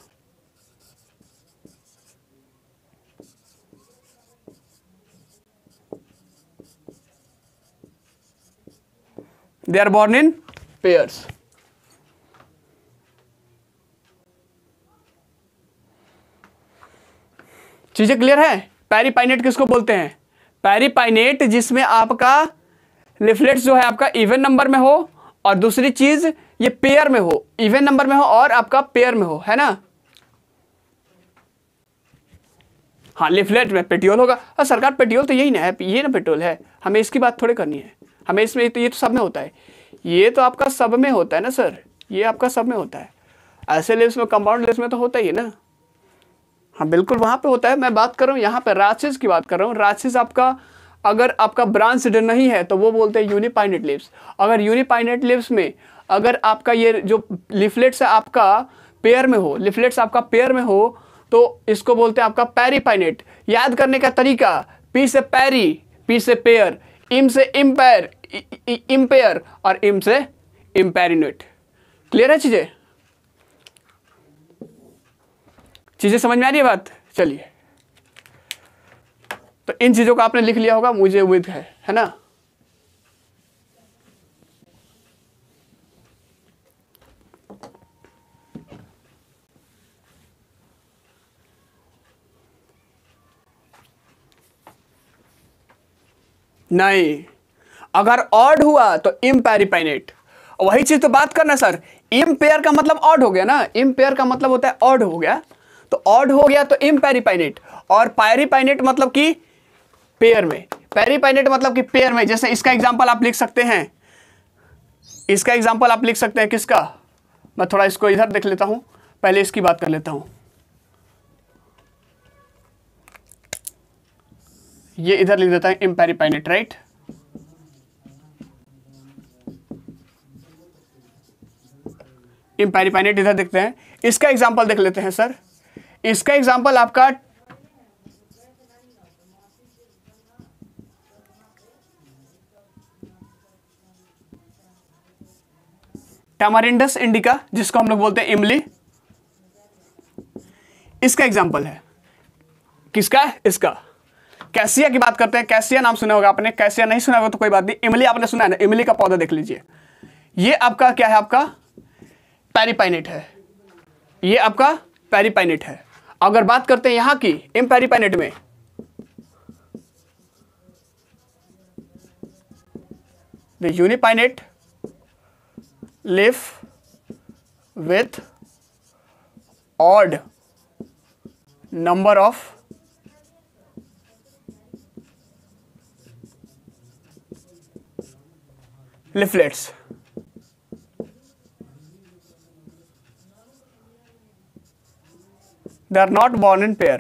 they are born in pairs चीजें क्लियर है पैरीपाइनेट किसको बोलते हैं पैरीपाइनेट जिसमें आपका लिफलेट्स जो है आपका इवन नंबर में हो और दूसरी चीज़ ये पेयर में हो इवन नंबर में हो और आपका पेयर में हो है ना हाँ लिफलेट में पेट्रोल होगा और हाँ, सरकार पेट्रोल तो यही ना है ये ना पेट्रोल है हमें इसकी बात थोड़ी करनी है हमें इसमें तो ये तो सब में होता है ये तो आपका सब में होता है ना सर ये आपका सब में होता है ऐसे लिप्स में कंपाउंड लिप्स में तो होता ही है ना हाँ बिल्कुल वहाँ पे होता है मैं बात कर रहा हूँ यहाँ पे राशिज की बात कर रहा हूँ राशिज आपका अगर आपका ब्रांच नहीं है तो वो बोलते हैं यूनिपाइनेट लिप्स अगर यूनिपाइनेट लिप्स में अगर आपका ये जो लिफलेट्स है आपका पेयर में हो लिफलेट्स आपका पेयर में हो तो इसको बोलते हैं आपका पैरीपाइनेट याद करने का तरीका पी से पैरी पी से पेयर इम से इम्पेयर इम्पेयर और इम से इम्पेरिनेट क्लियर है चीज़ें चीज़ें समझ में आ रही है बात चलिए तो इन चीज़ों का आपने लिख लिया होगा मुझे विद है है ना नहीं अगर ऑड हुआ तो इम्पेरिपाइनेट वही चीज़ तो बात करना सर इम पेयर का मतलब ऑड हो गया ना इम पेयर का मतलब होता है ऑड हो गया तो ऑड हो गया तो इम्पेरिपाइनेट और पायरीपाइनेट मतलब कि पेयर में पेरीपाइनेट मतलब कि पेयर में जैसे इसका एग्जाम्पल आप लिख सकते हैं इसका एग्जाम्पल आप लिख सकते हैं किसका मैं थोड़ा इसको इधर देख लेता हूं पहले इसकी बात कर लेता हूं ये इधर लिख देता है इम्पेरीपाइनेट राइट इम्पेरीपाइनेट इधर देखते हैं इसका एग्जाम्पल देख लेते हैं सर इसका एग्जाम्पल आपका टमारिंडस इंडिका जिसको हम लोग बोलते हैं इमली इसका एग्जाम्पल है किसका इसका कैसिया की बात करते हैं कैसिया नाम सुना होगा आपने कैसिया नहीं सुना होगा तो कोई बात नहीं इमली आपने सुना है ना इमली का पौधा देख लीजिए ये आपका क्या है आपका पैरीपाइनेट है ये आपका पैरीपाइनेट है अगर बात करते हैं यहां की इम पैरीपाइनेट में unipinnate leaf with odd number of leaflets they are not born in pair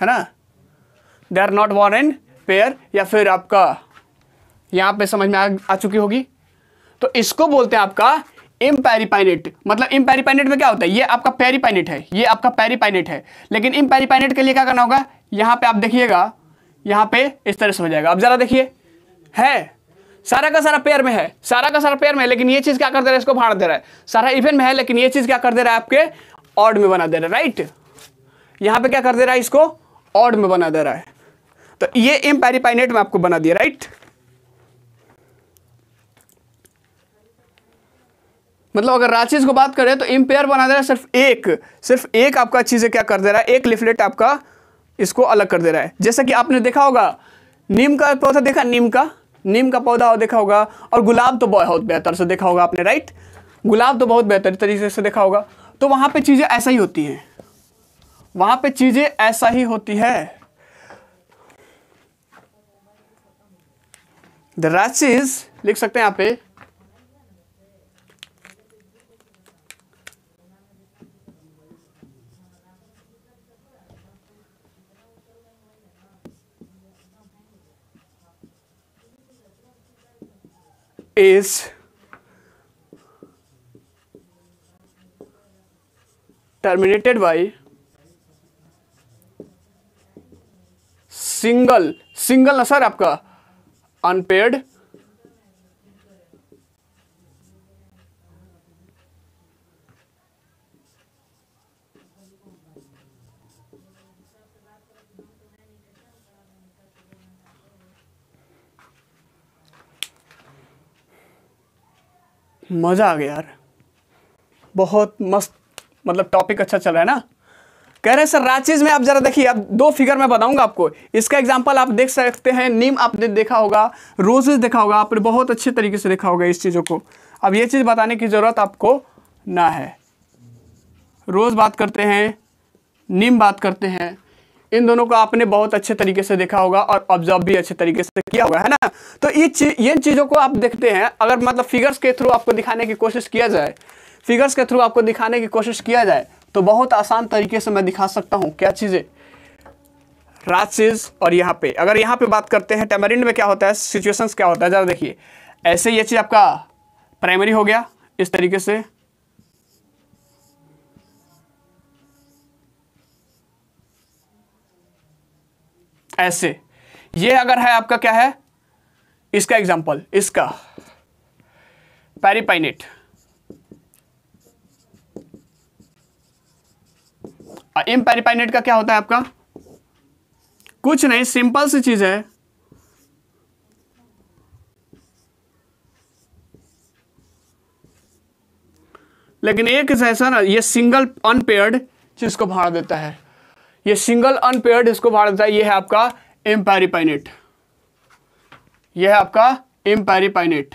है ना they are not born in pair या फिर आपका यहां पे समझ में आ, आ चुकी होगी तो इसको बोलते हैं आपका इम्पेरिपाइनेट मतलब इम्पेरिपाइनेट में क्या होता है ये आपका पेरीपाइनेट है ये आपका पेरीपाइनेट है लेकिन इम्पेरिपाइनेट के लिए क्या करना होगा यहाँ पे आप देखिएगा यहाँ पे इस तरह से हो जाएगा अब जरा देखिए है सारा का सारा पेयर में है सारा का सारा पेयर में है लेकिन ये चीज़ क्या कर दे रहा है इसको भाड़ दे रहा है सारा इवेंट में है लेकिन ये चीज़ क्या कर दे रहा है आपके ऑड में बना दे रहा है राइट यहाँ पे क्या कर दे रहा है इसको ऑड में बना दे रहा है तो ये इम्पेरिपाइनेट में आपको बना दिया राइट मतलब अगर रांचीज को बात करें तो इम्पेयर बना दे रहा है सिर्फ एक सिर्फ एक आपका चीज़ें क्या कर दे रहा है एक लिफलेट आपका इसको अलग कर दे रहा है जैसा कि आपने देखा होगा नीम का पौधा देखा नीम का नीम का पौधा हो देखा होगा और गुलाब तो बहुत बेहतर से देखा होगा आपने राइट गुलाब तो बहुत बेहतर तरीके से देखा होगा तो वहाँ पर चीज़ें ऐसा ही होती हैं वहाँ पर चीज़ें ऐसा ही होती है द राशिज लिख सकते हैं यहाँ पे is terminated by single single ना सर आपका अनपेड मज़ा आ गया यार बहुत मस्त मतलब टॉपिक अच्छा चल रहा है ना कह रहे हैं सर रांचीज में आप जरा देखिए अब दो फिगर मैं बताऊंगा आपको इसका एग्जांपल आप देख सकते हैं नीम आपने देखा होगा रोजेज देखा होगा आपने बहुत अच्छे तरीके से देखा होगा इस चीज़ों को अब ये चीज़ बताने की ज़रूरत आपको ना है रोज़ बात करते हैं नीम बात करते हैं इन दोनों को आपने बहुत अच्छे तरीके से देखा होगा और ऑब्जर्व भी अच्छे तरीके से किया होगा है ना तो ये चीज इन चीज़ों को आप देखते हैं अगर मतलब फिगर्स के थ्रू आपको दिखाने की कोशिश किया जाए फिगर्स के थ्रू आपको दिखाने की कोशिश किया जाए तो बहुत आसान तरीके से मैं दिखा सकता हूँ क्या चीज़ें राजसीज और यहाँ पे अगर यहाँ पे बात करते हैं टेमरिंड में क्या होता है सिचुएशंस क्या होता है ज़रा देखिए ऐसे ये चीज़ आपका प्राइमरी हो गया इस तरीके से ऐसे ये अगर है आपका क्या है इसका एग्जाम्पल इसका पैरिपाइनेट इम पैरिपाइनेट का क्या होता है आपका कुछ नहीं सिंपल सी चीज है लेकिन एक जैसा ना ये सिंगल अनपेयर्ड चीज को भाड़ देता है ये सिंगल अनपेयर्ड इसको बाहर देता है ये है आपका एम्पैरिपाइनेट ये है आपका एम्पैरिपाइनेट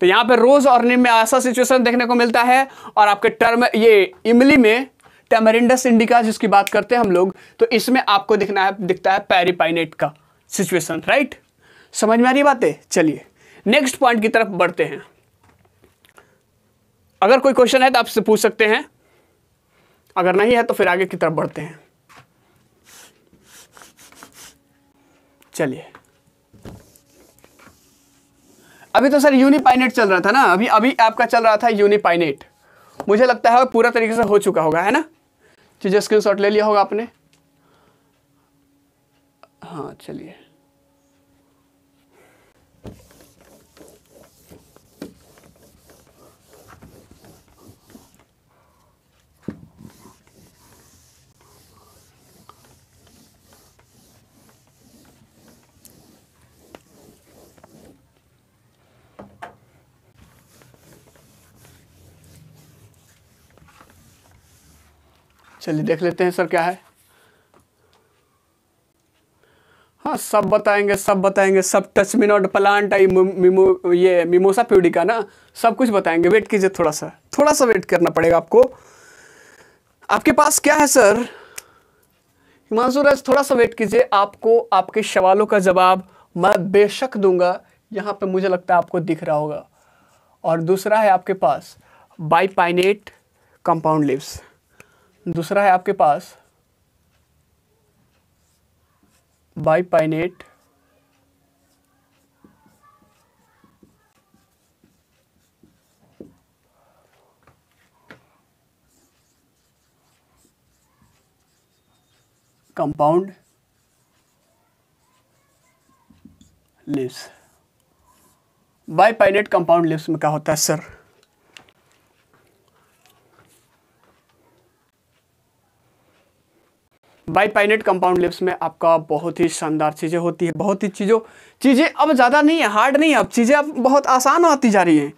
तो यहां पे रोज और निम में ऐसा सिचुएशन देखने को मिलता है और आपके टर्म ये इमली में टेमरिंडस इंडिका जिसकी बात करते हैं हम लोग तो इसमें आपको दिखना है दिखता है पैरिपाइनेट का सिचुएशन राइट समझ में आ रही बातें चलिए नेक्स्ट पॉइंट की तरफ बढ़ते हैं अगर कोई क्वेश्चन है तो आपसे पूछ सकते हैं अगर नहीं है तो फिर आगे की तरफ बढ़ते हैं चलिए अभी तो सर यूनिपाइनेट चल रहा था ना अभी अभी आपका चल रहा था यूनिपाइनेट मुझे लगता है पूरा तरीके से हो चुका होगा है ना चीज़ें स्क्रीन ले लिया होगा आपने हाँ चलिए चलिए देख लेते हैं सर क्या है हाँ सब बताएंगे सब बताएंगे सब टच मी नॉट प्लांट आई मिमो ये मिमोसा का ना सब कुछ बताएंगे वेट कीजिए थोड़ा सा थोड़ा सा वेट करना पड़ेगा आपको आपके पास क्या है सर हिमांशु राज थोड़ा सा वेट कीजिए आपको आपके सवालों का जवाब मैं बेशक दूंगा यहाँ पे मुझे लगता है आपको दिख रहा होगा और दूसरा है आपके पास बाईपाइनेट कंपाउंड लिप्स दूसरा है आपके पास bipinnate compound leaves bipinnate compound leaves में क्या होता है सर बाईपाइनेट कंपाउंड लिप्स में आपका बहुत ही शानदार चीज़ें होती है बहुत ही चीज़ों चीज़ें अब ज़्यादा नहीं है हार्ड नहीं है अब चीज़ें अब बहुत आसान होती जा रही हैं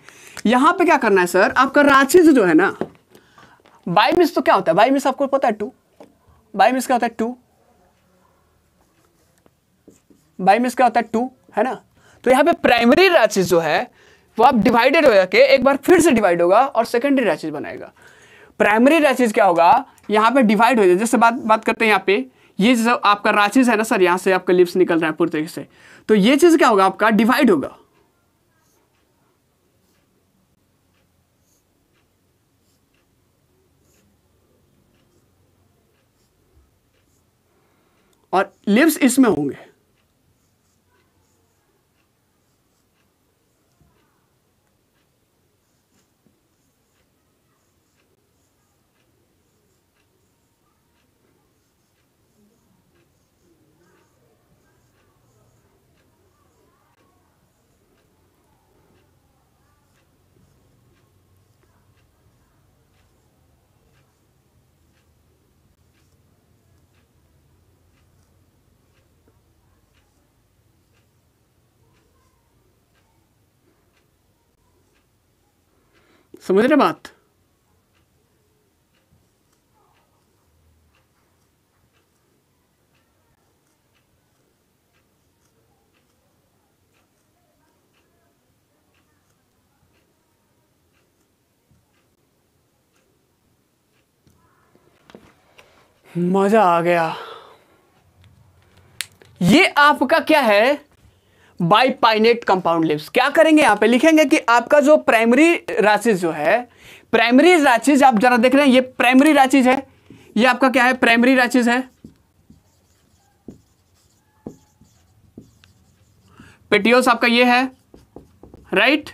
यहाँ पे क्या करना है सर आपका रांची जो है ना बाई मिस तो क्या होता है बाई मिस आपको पता है टू बाई मिस क्या होता है टू बाई मिस क्या होता है टू है ना तो यहाँ पे प्राइमरी राशि जो है वो आप डिवाइडेड हो जाके एक बार फिर से डिवाइड होगा और सेकेंडरी राशिज बनाएगा प्राइमरी राशिज क्या होगा यहाँ पे डिवाइड हो जाए जैसे बात बात करते हैं यहाँ पे ये जो आपका राचिज है ना सर यहाँ से आपका लिप्स निकल रहा है पूरी तरीके से तो ये चीज़ क्या होगा आपका डिवाइड होगा और लिप्स इसमें होंगे समझ रहे बात मजा आ गया ये आपका क्या है बाईपाइनेट कंपाउंड लिप्स क्या करेंगे यहां पे लिखेंगे कि आपका जो प्राइमरी राशिज जो है प्राइमरी राशिज आप जरा देख रहे हैं ये प्राइमरी राशिज है ये आपका क्या है प्राइमरी राशिज है पेटियोस आपका ये है राइट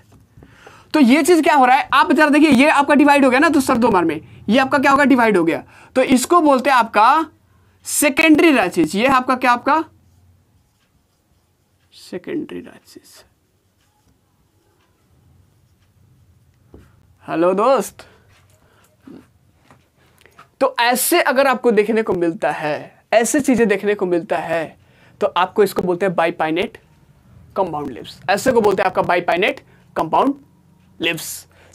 तो ये चीज क्या हो रहा है आप जरा देखिए ये आपका डिवाइड हो गया ना तो सर दो मार में ये आपका क्या होगा डिवाइड हो गया तो इसको बोलते हैं आपका सेकेंडरी राशिज ये आपका क्या आपका सेकेंडरी राइसिस हेलो दोस्त तो ऐसे अगर आपको देखने को मिलता है ऐसे चीज़ें देखने को मिलता है तो आपको इसको बोलते हैं बाईपाइनेट कंपाउंड लिप्स ऐसे को बोलते हैं आपका बाईपाइनेट कंपाउंड लिप्स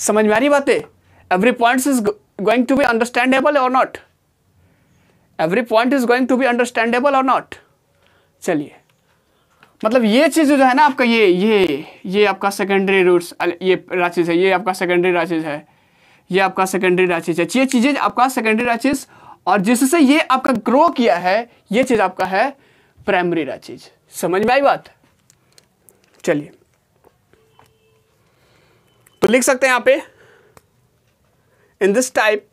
समझ में आ रही बातें every point is going to be understandable और not every point is going to be understandable और नॉट चलिए मतलब ये चीज़ जो है ना आपका ये ये ये आपका सेकेंडरी रूट्स ये राशिज है ये आपका सेकेंडरी राशिज है ये आपका सेकेंडरी राशिज है ये चीज़ें आपका सेकेंडरी राशिज और जिससे ये आपका ग्रो किया है ये चीज़ आपका है प्राइमरी राशिज समझ में आई बात चलिए तो लिख सकते हैं यहां पे in this type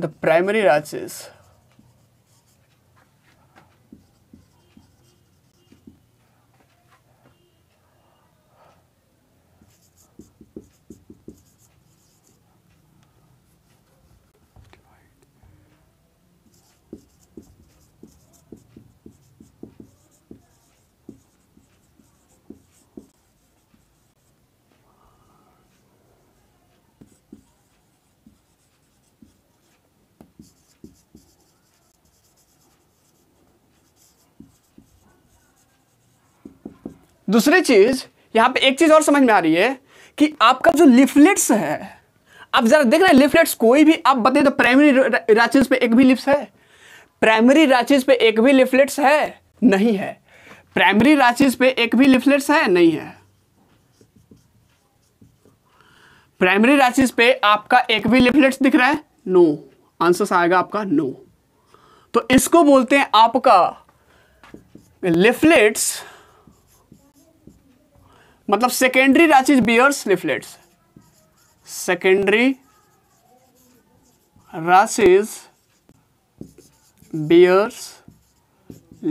the primary races दूसरी चीज़ यहां पे एक चीज़ और समझ में आ रही है कि आपका जो लिफलेट्स है आप ज़रा देख रहे हैं लिफलेट्स कोई भी आप बताइए तो प्राइमरी राचिज पे एक भी लिप्स है प्राइमरी राचिज पे एक भी लिफलेट्स है नहीं है प्राइमरी राचिज पे एक भी लिफलेट्स है नहीं है प्राइमरी राचिज पे आपका एक भी लिफलेट्स दिख रहा है नो आंसर आएगा आपका नो तो इसको बोलते हैं आपका लिफलेट्स मतलब secondary rachis bears leaflets secondary rachis bears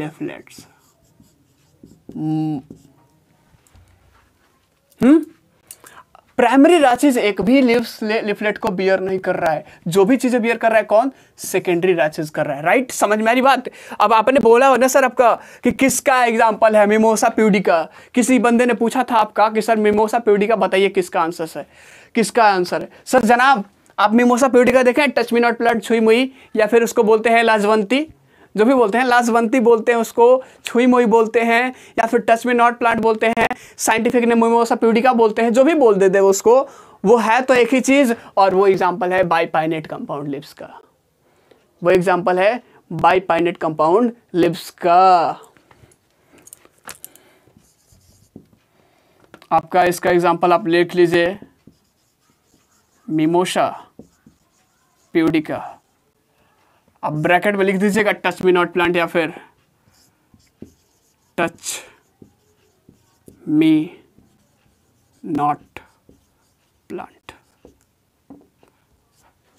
leaflets hmm primary rachis एक भी लिफलेट को बियर नहीं कर रहा है जो भी चीज़ें बियर कर रहा है कौन सेकेंडरी राचिज कर रहा है राइट समझ में आ रही बात अब आपने बोला हो ना सर आपका कि किसका एग्जाम्पल है मिमोसा प्यूडी का किसी बंदे ने पूछा था आपका कि सर मिमोसा प्यूडी का बताइए किसका आंसर है किसका आंसर है सर जनाब आप मिमोसा प्यूडी का देखें टच मी नॉट प्लट छुई मुई या फिर उसको बोलते हैं लाजवंती जो भी बोलते हैं लाजवंती बोलते हैं उसको छुई मोई बोलते हैं या फिर टच में नॉट प्लांट बोलते हैं साइंटिफिक ने मोमोसा प्यूडिका बोलते हैं जो भी बोल देते हैं उसको वो है तो एक ही चीज़ और वो एग्जाम्पल है बाईपाइनेट कंपाउंड लिप्स का वो एग्जाम्पल है बाईपाइनेट कंपाउंड लिप्स का आपका इसका एग्जाम्पल आप लिख लीजिए मीमोशा प्यूडिका अब ब्रैकेट में लिख दीजिएगा टच मी नॉट प्लांट या फिर टच मी नॉट प्लांट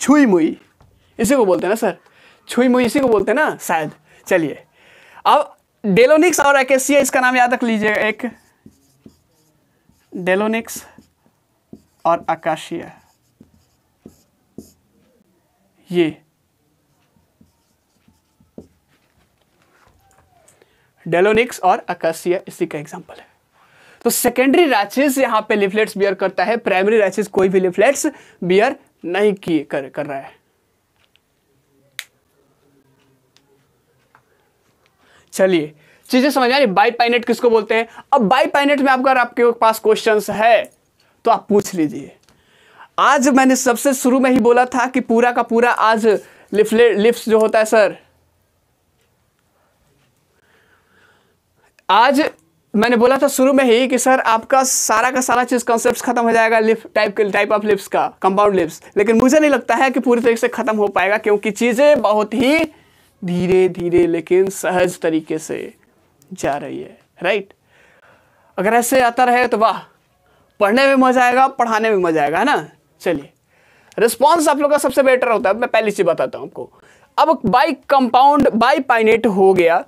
छुई मुई इसी को बोलते हैं ना सर छुई मुई इसी को बोलते हैं ना शायद चलिए अब डेलोनिक्स और एकेसिया इसका नाम याद रख लीजिए एक डेलोनिक्स और आकाशिया ये डेलोनिक्स और अकाशिया इसी का एग्जाम्पल है तो सेकेंडरी रैचेस यहाँ पे लिफलेट्स बियर करता है प्राइमरी रैचेस कोई भी लिफलेट्स बियर नहीं किए कर, कर रहा है चलिए चीजें समझ आ रही बाईपाइनेट किसको बोलते हैं अब बाईपाइनेट में आपका आपके पास क्वेश्चंस है तो आप पूछ लीजिए आज मैंने सबसे शुरू में ही बोला था कि पूरा का पूरा आज लिफलेट लिफ्ट जो होता है सर आज मैंने बोला था शुरू में ही कि सर आपका सारा का सारा चीज़ कॉन्सेप्ट खत्म हो जाएगा लिप टाइप के टाइप ऑफ लिप्स का कंपाउंड लिप्स लेकिन मुझे नहीं लगता है कि पूरी तरीके से ख़त्म हो पाएगा क्योंकि चीज़ें बहुत ही धीरे धीरे लेकिन सहज तरीके से जा रही है राइट अगर ऐसे आता रहे तो वाह पढ़ने में मज़ा आएगा पढ़ाने में मज़ा आएगा है ना चलिए रिस्पॉन्स आप लोग का सबसे बेटर होता है मैं पहली चीज़ बताता हूँ आपको अब बाई कंपाउंड बाई पाइनेट हो गया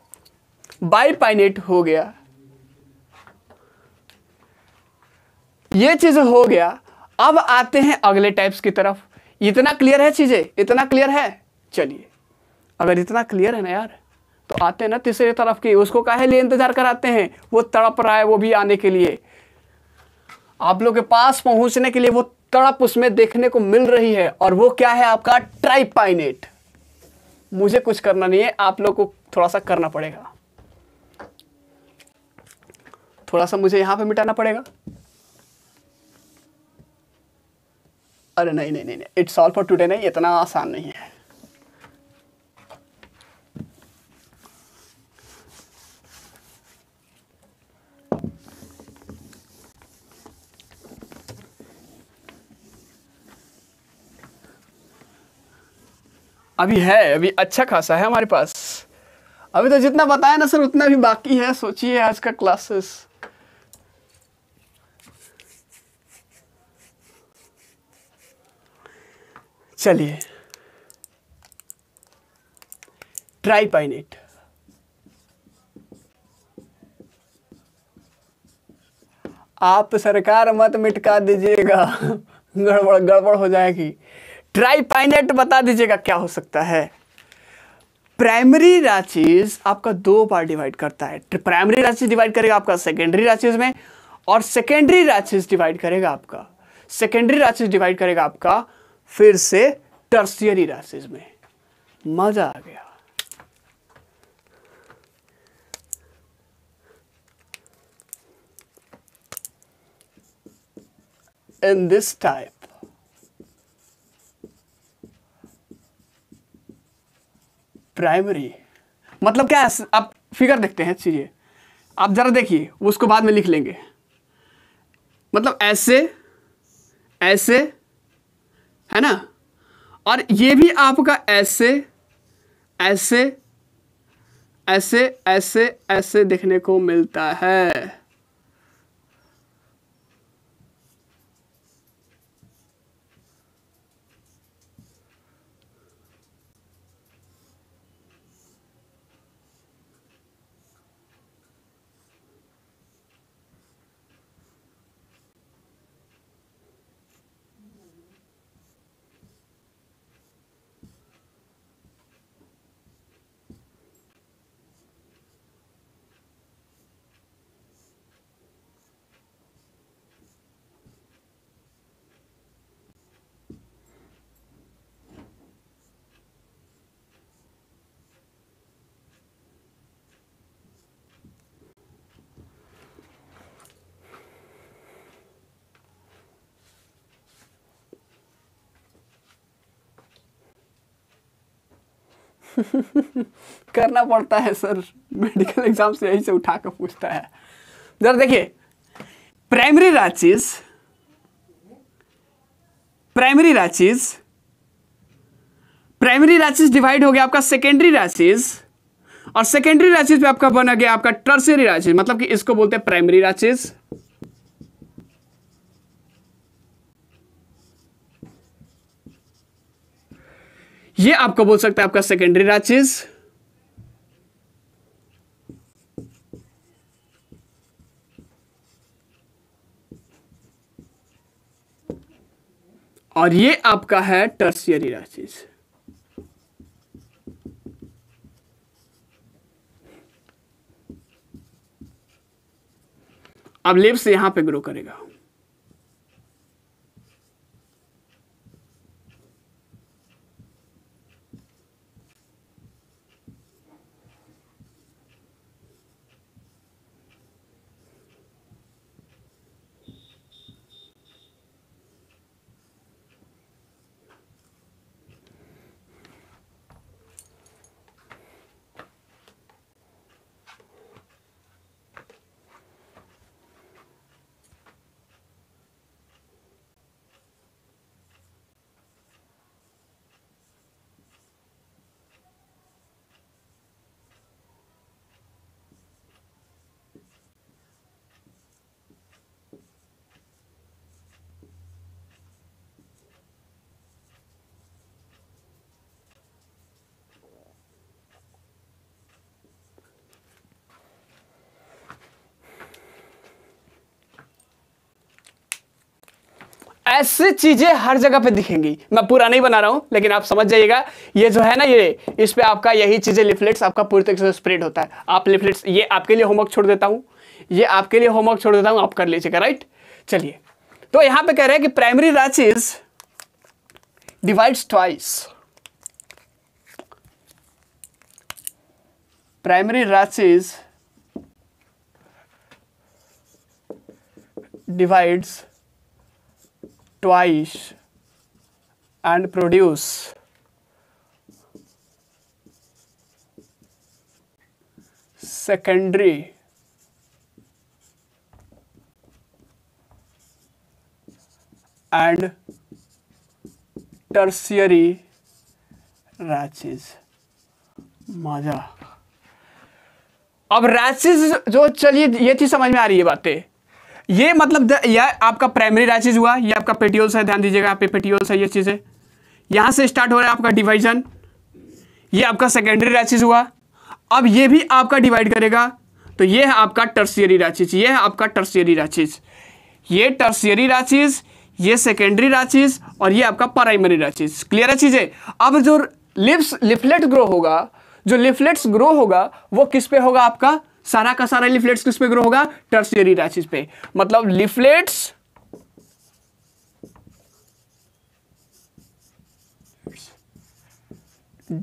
बाईपाइनेट हो गया ये चीज हो गया अब आते हैं अगले टाइप्स की तरफ इतना क्लियर है चीजें इतना क्लियर है चलिए अगर इतना क्लियर है ना यार तो आते हैं ना तीसरे तरफ की उसको काहे लिए इंतजार कराते हैं वो तड़प रहा है वो भी आने के लिए आप लोग के पास पहुंचने के लिए वो तड़प उसमें देखने को मिल रही है और वो क्या है आपका ट्राइपाइनेट मुझे कुछ करना नहीं है आप लोग को थोड़ा सा करना पड़ेगा थोड़ा सा मुझे यहाँ पे मिटाना पड़ेगा अरे नहीं नहीं नहीं नहीं इट्स ऑल फॉर टुडे नहीं इतना आसान नहीं है अभी है अभी अच्छा खासा है हमारे पास अभी तो जितना बताया ना सर उतना भी बाकी है सोचिए आज का क्लासेस चलिए ट्राइपाइनेट आप सरकार मत मिटका दीजिएगा गड़बड़ गड़बड़ हो जाएगी ट्राइपाइनेट बता दीजिएगा क्या हो सकता है प्राइमरी राचीज आपका दो बार डिवाइड करता है प्राइमरी राशि डिवाइड करेगा आपका सेकेंडरी राचीज में और सेकेंडरी राचीज डिवाइड करेगा आपका सेकेंडरी राचीज डिवाइड करेगा आपका फिर से टर्सियरी राशिज में मजा आ गया इन दिस टाइप प्राइमरी मतलब क्या है आप फिगर देखते हैं चीज़ें आप ज़रा देखिए उसको बाद में लिख लेंगे मतलब ऐसे ऐसे है ना और ये भी आपका ऐसे ऐसे ऐसे ऐसे ऐसे देखने को मिलता है [LAUGHS] करना पड़ता है सर मेडिकल एग्जाम से यहीं से उठा कर पूछता है जरा देखिए primary rachis primary rachis primary rachis divide हो गया आपका सेकेंडरी रांचीज और सेकेंडरी रांचीज पे आपका बना गया आपका टर्सरी रांचीज मतलब कि इसको बोलते हैं प्राइमरी रांचीज ये आपका बोल सकता है आपका सेकेंडरी रांचेज और ये आपका है टर्सियरी रांचेज अब लेब्स यहां पे ग्रो करेगा ऐसे चीजें हर जगह पे दिखेंगी मैं पूरा नहीं बना रहा हूं लेकिन आप समझ जाइएगा ये जो है ना ये इस पे आपका यही चीजें लिफलेट्स आपका पूरी तरीके से स्प्रेड होता है आप लिफलेट्स ये आपके लिए होमवर्क छोड़ देता हूं ये आपके लिए होमवर्क छोड़ देता हूं आप कर लीजिएगा राइट चलिए तो यहां पर कह रहे हैं कि primary rachis divides twice primary races divides twice and produce secondary and tertiary rachis मजा अब रैचेज जो चलिए ये चीज समझ में आ रही है बातें ये मतलब यह आपका प्राइमरी राइसिस हुआ ये आपका पेटियोल्स है ध्यान दीजिएगा आप पेटियोल्स है ये चीज़ें यहाँ से स्टार्ट हो रहा है आपका डिवाइजन ये आपका सेकेंडरी राइसिस हुआ अब ये भी आपका डिवाइड करेगा तो ये है आपका टर्सियरी राचिस ये है आपका टर्सियरी राचिस ये टर्सियरी राचिस ये सेकेंडरी राचिस और ये आपका प्राइमरी राचिस क्लियर है चीज़ें अब जो लिप्स लिफलेट ग्रो होगा जो लिफलेट्स ग्रो होगा वो किस पे होगा आपका सारा का सारा लिफलेट्स किस पे ग्रो होगा टर्सियरी राशिस पे मतलब leaflets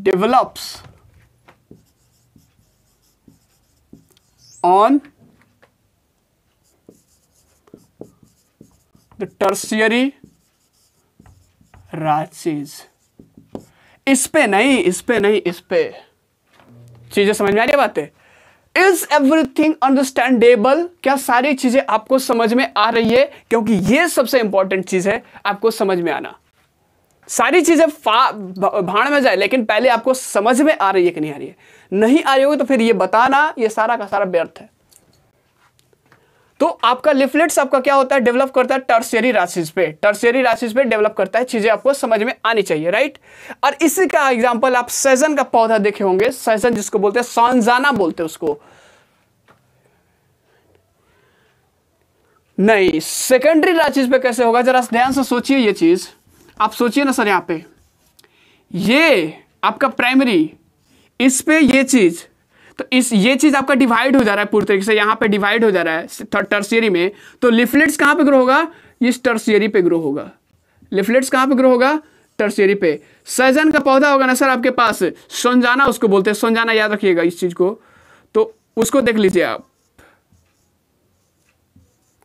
develops on the tertiary rachis इस पे नहीं इस पे नहीं इस पे चीजें समझ में आ रही है बातें इज एवरीथिंग अंडरस्टैंडेबल क्या सारी चीजें आपको समझ में आ रही है क्योंकि यह सबसे इंपॉर्टेंट चीज है आपको समझ में आना सारी चीजें भाड़ में जाए लेकिन पहले आपको समझ में आ रही है कि नहीं आ रही है नहीं आ रही होगी तो फिर ये बताना ये सारा का सारा व्यर्थ है तो आपका लिफलेट्स आपका क्या होता है डेवलप करता है टर्सरी राशिज पे टर्सरी राशिज पे डेवलप करता है चीज़ें आपको समझ में आनी चाहिए राइट और इसी का एग्जाम्पल आप सैजन का पौधा देखे होंगे सैजन जिसको बोलते हैं सौनजाना बोलते हैं उसको नहीं सेकेंडरी राशिज पे कैसे होगा जरा ध्यान से सोचिए ये चीज़ आप सोचिए ना सर यहां पर ये आपका प्राइमरी इस पे ये चीज़ तो इस ये चीज़ आपका डिवाइड हो जा रहा है पूरी तरीके से यहां पे डिवाइड हो जा रहा है टर्सियरी में तो लिफलेट्स कहां पे ग्रो होगा इस टर्सियरी पे ग्रो होगा लिफलेट्स कहां पे ग्रो होगा टर्सियरी पे सजन का पौधा होगा ना सर आपके पास सोनजाना उसको बोलते हैं सोनजाना याद रखिएगा इस चीज़ को तो उसको देख लीजिए आप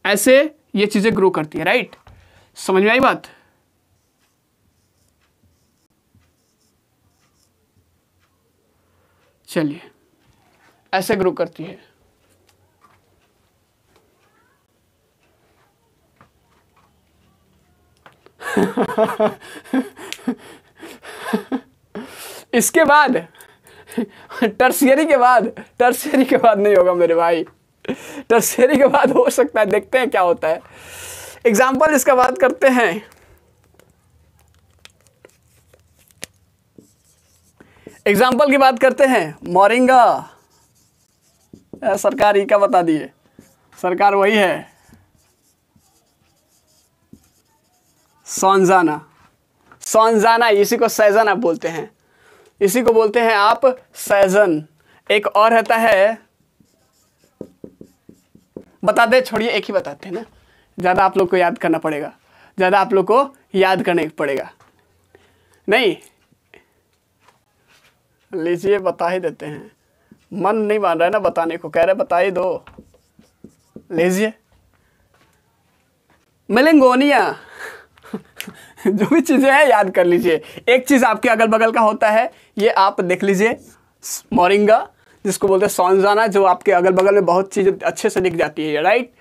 ऐसे ये चीज़ें ग्रो करती है राइट समझ में आई बात चलिए ऐसे ग्रो करती है [LAUGHS] इसके बाद टर्सियरी के बाद टर्सियरी के बाद नहीं होगा मेरे भाई टर्सियरी के बाद हो सकता है देखते हैं क्या होता है एग्जाम्पल इसका बात करते हैं एग्जाम्पल की बात करते हैं मोरिंगा सरकार ही का बता दिए सरकार वही है सौनजाना सौनजाना इसी को सैजन आप बोलते हैं इसी को बोलते हैं आप सैजन एक और रहता है बता दे छोड़िए एक ही बताते हैं ना ज़्यादा आप लोग को याद करना पड़ेगा ज़्यादा आप लोग को याद करने पड़ेगा नहीं लीजिए बता ही देते हैं मन नहीं मान रहा है ना बताने को कह रहे बताए दो लेजिए मिलिंगोनिया [LAUGHS] जो भी चीज़ें हैं याद कर लीजिए एक चीज़ आपके अगल बगल का होता है ये आप देख लीजिए मोरिंगा जिसको बोलते हैं सोनजाना जो आपके अगल बगल में बहुत चीज़ें अच्छे से दिख जाती है राइट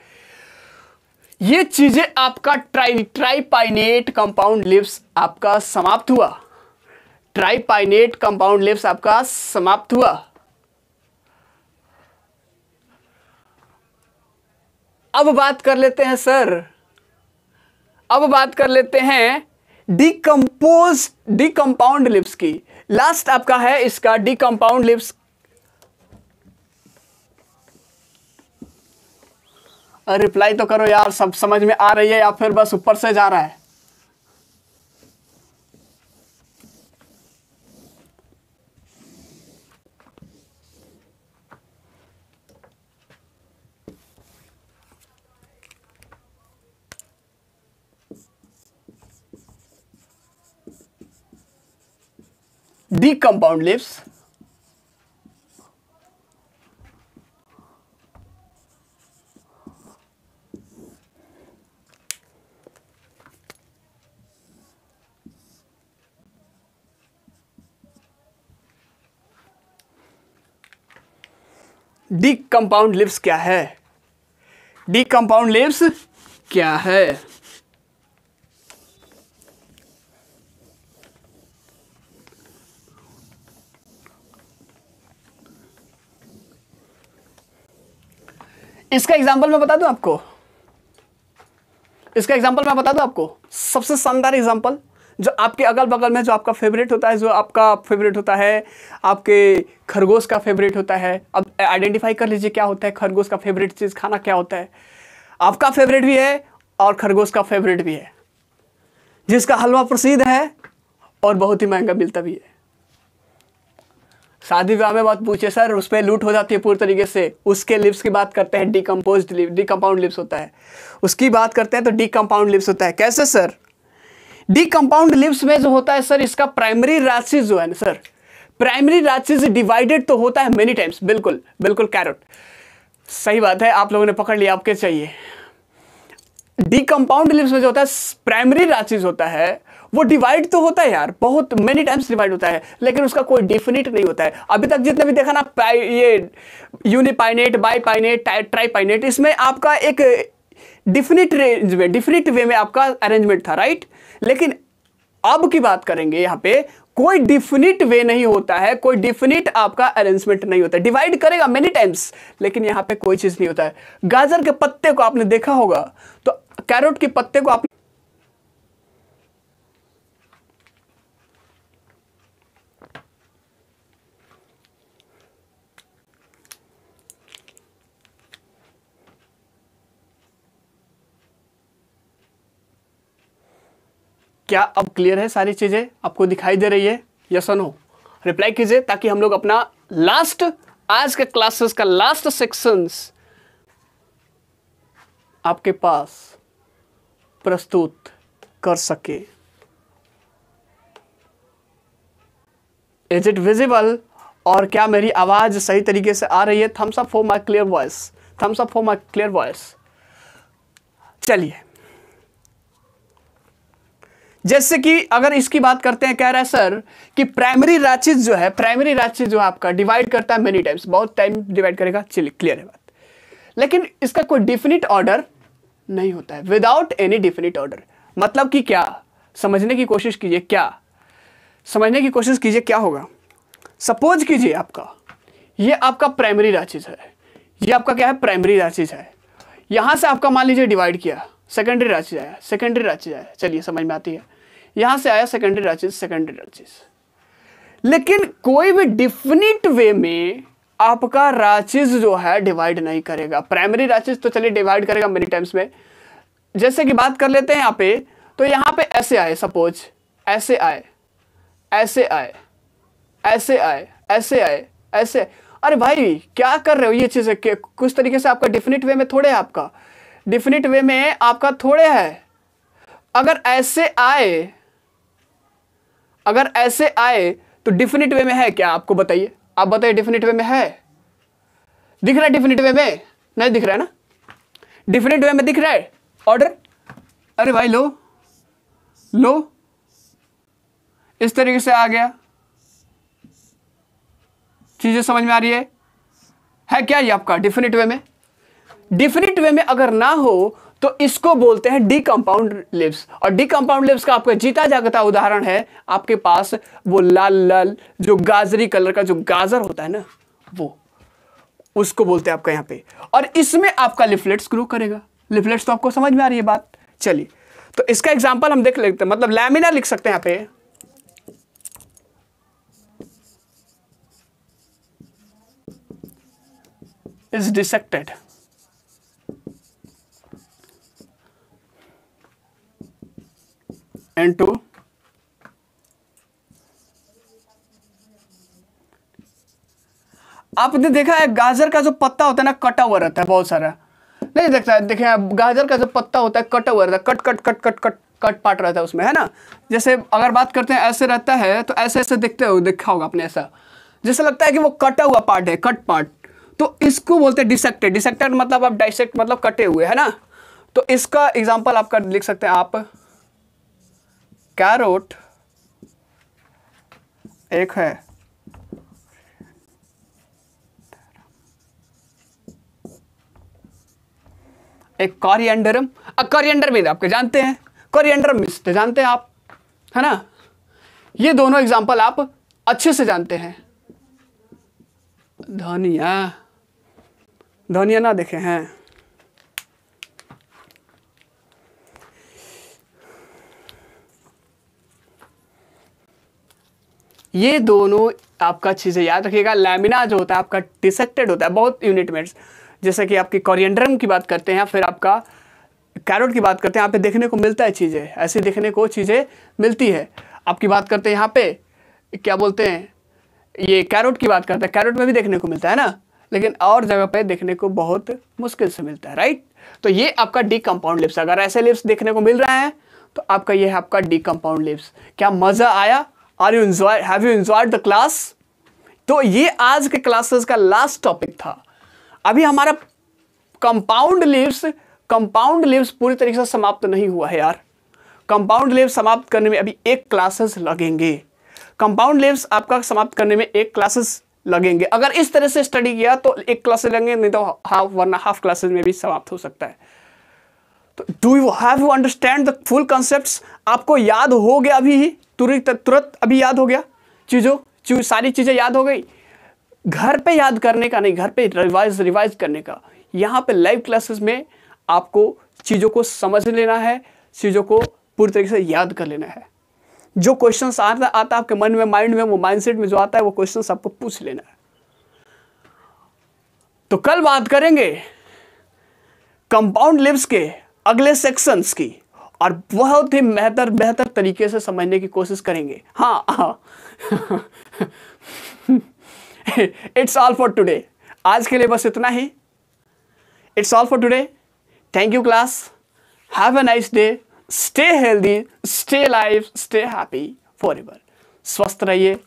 ये चीज़ें आपका ट्राई ट्राईपाइनेट कंपाउंड लिप्स आपका समाप्त हुआ ट्राईपाइनेट कंपाउंड लिप्स आपका समाप्त हुआ अब बात कर लेते हैं सर अब बात कर लेते हैं डिकम्पोज डिकम्पाउंड लिप्स की लास्ट आपका है इसका डिकम्पाउंड लिप्स रिप्लाई तो करो यार सब समझ में आ रही है या फिर बस ऊपर से जा रहा है decompound leaves decompound leaves क्या है डी कंपाउंड लिप्स क्या है इसका एग्जाम्पल मैं बता दू आपको इसका एग्जाम्पल मैं बता दू आपको सबसे शानदार एग्जाम्पल जो आपके अगल बगल में जो आपका फेवरेट होता है जो आपका फेवरेट होता है आपके खरगोश का फेवरेट होता है अब आइडेंटिफाई कर लीजिए क्या होता है खरगोश का फेवरेट चीज़ खाना क्या होता है आपका फेवरेट भी है और खरगोश का फेवरेट भी है जिसका हलवा प्रसिद्ध है और बहुत ही महंगा मिलता भी है शादी विवाह में बात पूछे सर उस पर लूट हो जाती है पूरी तरीके से उसके लिप्स की बात करते हैं डिकम्पोज डीकम्पाउंड लिप्स होता है उसकी बात करते हैं तो डीकम्पाउंड लिप्स होता है कैसे सर डीकम्पाउंड लिप्स में जो होता है सर इसका प्राइमरी राशि जो है ना सर प्राइमरी राशि डिवाइडेड तो होता है मेनी टाइम्स बिल्कुल बिल्कुल कैरोट सही बात है आप लोगों ने पकड़ लिया आपके चाहिए डी कंपाउंड लिप्स में जो होता है प्राइमरी राशिज होता है वो डिवाइड तो होता है यार बहुत मेनी टाइम्स डिवाइड होता है लेकिन उसका कोई डेफिनेट नहीं होता है अभी तक जितने भी देखा ना ये यूनिपाइनेट बाईपाइनेट ट्राईपाइनेट इसमें आपका एक डिफिनिट रेंज में डिफिनिट वे में आपका अरेंजमेंट था राइट लेकिन अब की बात करेंगे यहाँ पे कोई डिफिनिट वे नहीं होता है कोई डिफिनिट आपका अरेंजमेंट नहीं होता डिवाइड करेगा मेनी टाइम्स लेकिन यहाँ पे कोई चीज़ नहीं होता है गाजर के पत्ते को आपने देखा होगा तो कैरोट के पत्ते को आप क्या अब क्लियर है सारी चीज़ें आपको दिखाई दे रही है यस और नो रिप्लाई कीजिए ताकि हम लोग अपना लास्ट आज के क्लासेस का लास्ट सेक्शंस आपके पास प्रस्तुत कर सके इज इट विजिबल और क्या मेरी आवाज़ सही तरीके से आ रही है thumbs up for my clear voice thumbs up for my clear voice चलिए जैसे कि अगर इसकी बात करते हैं कह रहा है सर कि प्राइमरी राचिस जो है प्राइमरी राचिस जो आपका डिवाइड करता है मेनी टाइम्स बहुत टाइम डिवाइड करेगा चलिए क्लियर है बात लेकिन इसका कोई डिफिनिट ऑर्डर नहीं होता है विदाउट एनी डिफिनिट ऑर्डर मतलब कि क्या समझने की कोशिश कीजिए क्या समझने की कोशिश कीजिए क्या होगा सपोज कीजिए आपका ये आपका प्राइमरी राचिज है ये आपका क्या है प्राइमरी राचिज है यहाँ से आपका मान लीजिए डिवाइड किया सेकेंडरी राचिज आया सेकेंडरी राचिज आया चलिए समझ में आती है यहां से आया सेकेंडरी डाइजेस्ट सेकेंडरी डाइजेस्ट लेकिन कोई भी डिफिनिट वे में आपका राचिज जो है डिवाइड नहीं करेगा प्राइमरी राचिज तो चलिए डिवाइड करेगा मेनी टाइम्स में जैसे कि बात कर लेते हैं यहाँ पे तो यहां पे ऐसे आए सपोज ऐसे आए ऐसे आए ऐसे आए ऐसे आए ऐसे अरे भाई क्या कर रहे हो ये चीज़ें कुछ तरीके से आपका डिफिनिट वे में थोड़े है आपका डिफिनिट वे में आपका थोड़े है अगर ऐसे आए अगर ऐसे आए तो डिफिनिट वे में है क्या आपको बताइए आप बताइए डिफिनिट वे में है दिख रहा है डिफिनिट वे में नहीं दिख रहा है ना डिफिनिट वे में दिख रहा है ऑर्डर अरे भाई लो लो इस तरीके से आ गया चीज़ें समझ में आ रही है है क्या ये आपका डिफिनिट वे में डिफिनिट वे में अगर ना हो तो इसको बोलते हैं डी कंपाउंड लिप्स और डी कंपाउंड लिप्स का आपका जीता जागता उदाहरण है आपके पास वो लाल लाल जो गाजरी कलर का जो गाजर होता है ना वो उसको बोलते हैं आपका यहां पे और इसमें आपका लिफलेट्स ग्रो करेगा लिफलेट्स तो आपको समझ में आ रही है बात चलिए तो इसका एग्जाम्पल हम देख लेते हैं मतलब लैमिना लिख सकते हैं यहां पर इज डिसेक्टेड एन टू आपने देखा है गाजर का जो पत्ता होता है ना कटा हुआ रहता है बहुत सारा नहीं देखता है देखे गाजर का जो पत्ता होता है कटा हुआ रहता है cut cut cut cut cut cut part रहता है उसमें है ना जैसे अगर बात करते हैं ऐसे रहता है तो ऐसे ऐसे देखते हो देखा होगा आपने ऐसा जैसे लगता है कि वो कटा हुआ पार्ट है कट पार्ट तो इसको बोलते हैं डिसेक्टेड डिसेक्टेड मतलब आप डाइसेक्ट मतलब कटे हुए है ना तो इसका एग्जाम्पल आपका लिख सकते हैं आप कैरोट एक है एक कॉरियंडरम अब कॉरियंडर भी आपके जानते हैं कॉरियंडर मिस्ट जानते हैं आप है ना ये दोनों एग्जाम्पल आप अच्छे से जानते हैं धनिया धनिया ना देखे हैं ये दोनों आपका चीज़ें याद रखिएगा लैमिना जो होता है आपका डिसेक्टेड होता है बहुत यूनिट मेट्स जैसे कि आपकी कॉरियड्रम की बात करते हैं फिर आपका कैरोट की बात करते हैं यहाँ पे देखने को मिलता है चीज़ें ऐसे देखने को चीज़ें मिलती है आपकी बात करते हैं यहाँ पे क्या बोलते हैं ये कैरोट की बात करते हैं कैरोट में भी देखने को मिलता है ना लेकिन और जगह पे देखने को बहुत मुश्किल से मिलता है राइट तो ये आपका डी कंपाउंड लिप्स अगर ऐसे लिप्स देखने को मिल रहा है तो आपका ये है आपका डी कंपाउंड लिप्स क्या मज़ा आया are you enjoy have you enjoyed the class तो ये आज के क्लासेस का लास्ट टॉपिक था अभी हमारा कंपाउंड लिव्स कंपाउंड लिव्स पूरी तरीके से समाप्त नहीं हुआ है यार कंपाउंड लिव्स समाप्त करने में अभी एक क्लासेस लगेंगे कंपाउंड लिव्स आपका समाप्त करने में एक क्लासेस लगेंगे अगर इस तरह से स्टडी किया तो एक क्लासेस लगेंगे नहीं तो हाफ वरना हाफ क्लासेस में भी समाप्त हो सकता है तो do you have you understand the full concept आपको याद हो गया अभी ही तुरंत तुरंत अभी याद हो गया चीज़ों चीज़, सारी चीज़ें याद हो गई घर पे याद करने का नहीं घर पे रिवाइज रिवाइज करने का यहाँ पे लाइव क्लासेस में आपको चीज़ों को समझ लेना है चीज़ों को पूरी तरीके से याद कर लेना है जो क्वेश्चन आता आता आपके मन में माइंड में वो माइंड में जो आता है वो क्वेश्चन आपको पूछ लेना है तो कल बात करेंगे कंपाउंड लिव्स के अगले सेक्शंस की और बहुत ही बेहतर बेहतर तरीके से समझने की कोशिश करेंगे हाँ इट्स ऑल फॉर टुडे आज के लिए बस इतना ही it's all for today thank you class have a nice day stay healthy stay life stay happy forever स्वस्थ रहिए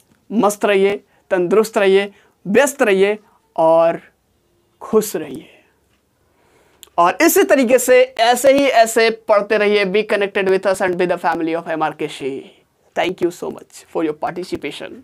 मस्त रहिए तंदुरुस्त रहिए व्यस्त रहिए और खुश रहिए और इसी तरीके से ऐसे ही ऐसे पढ़ते रहिए be connected with us and with the family of M R K शी thank you so much for your participation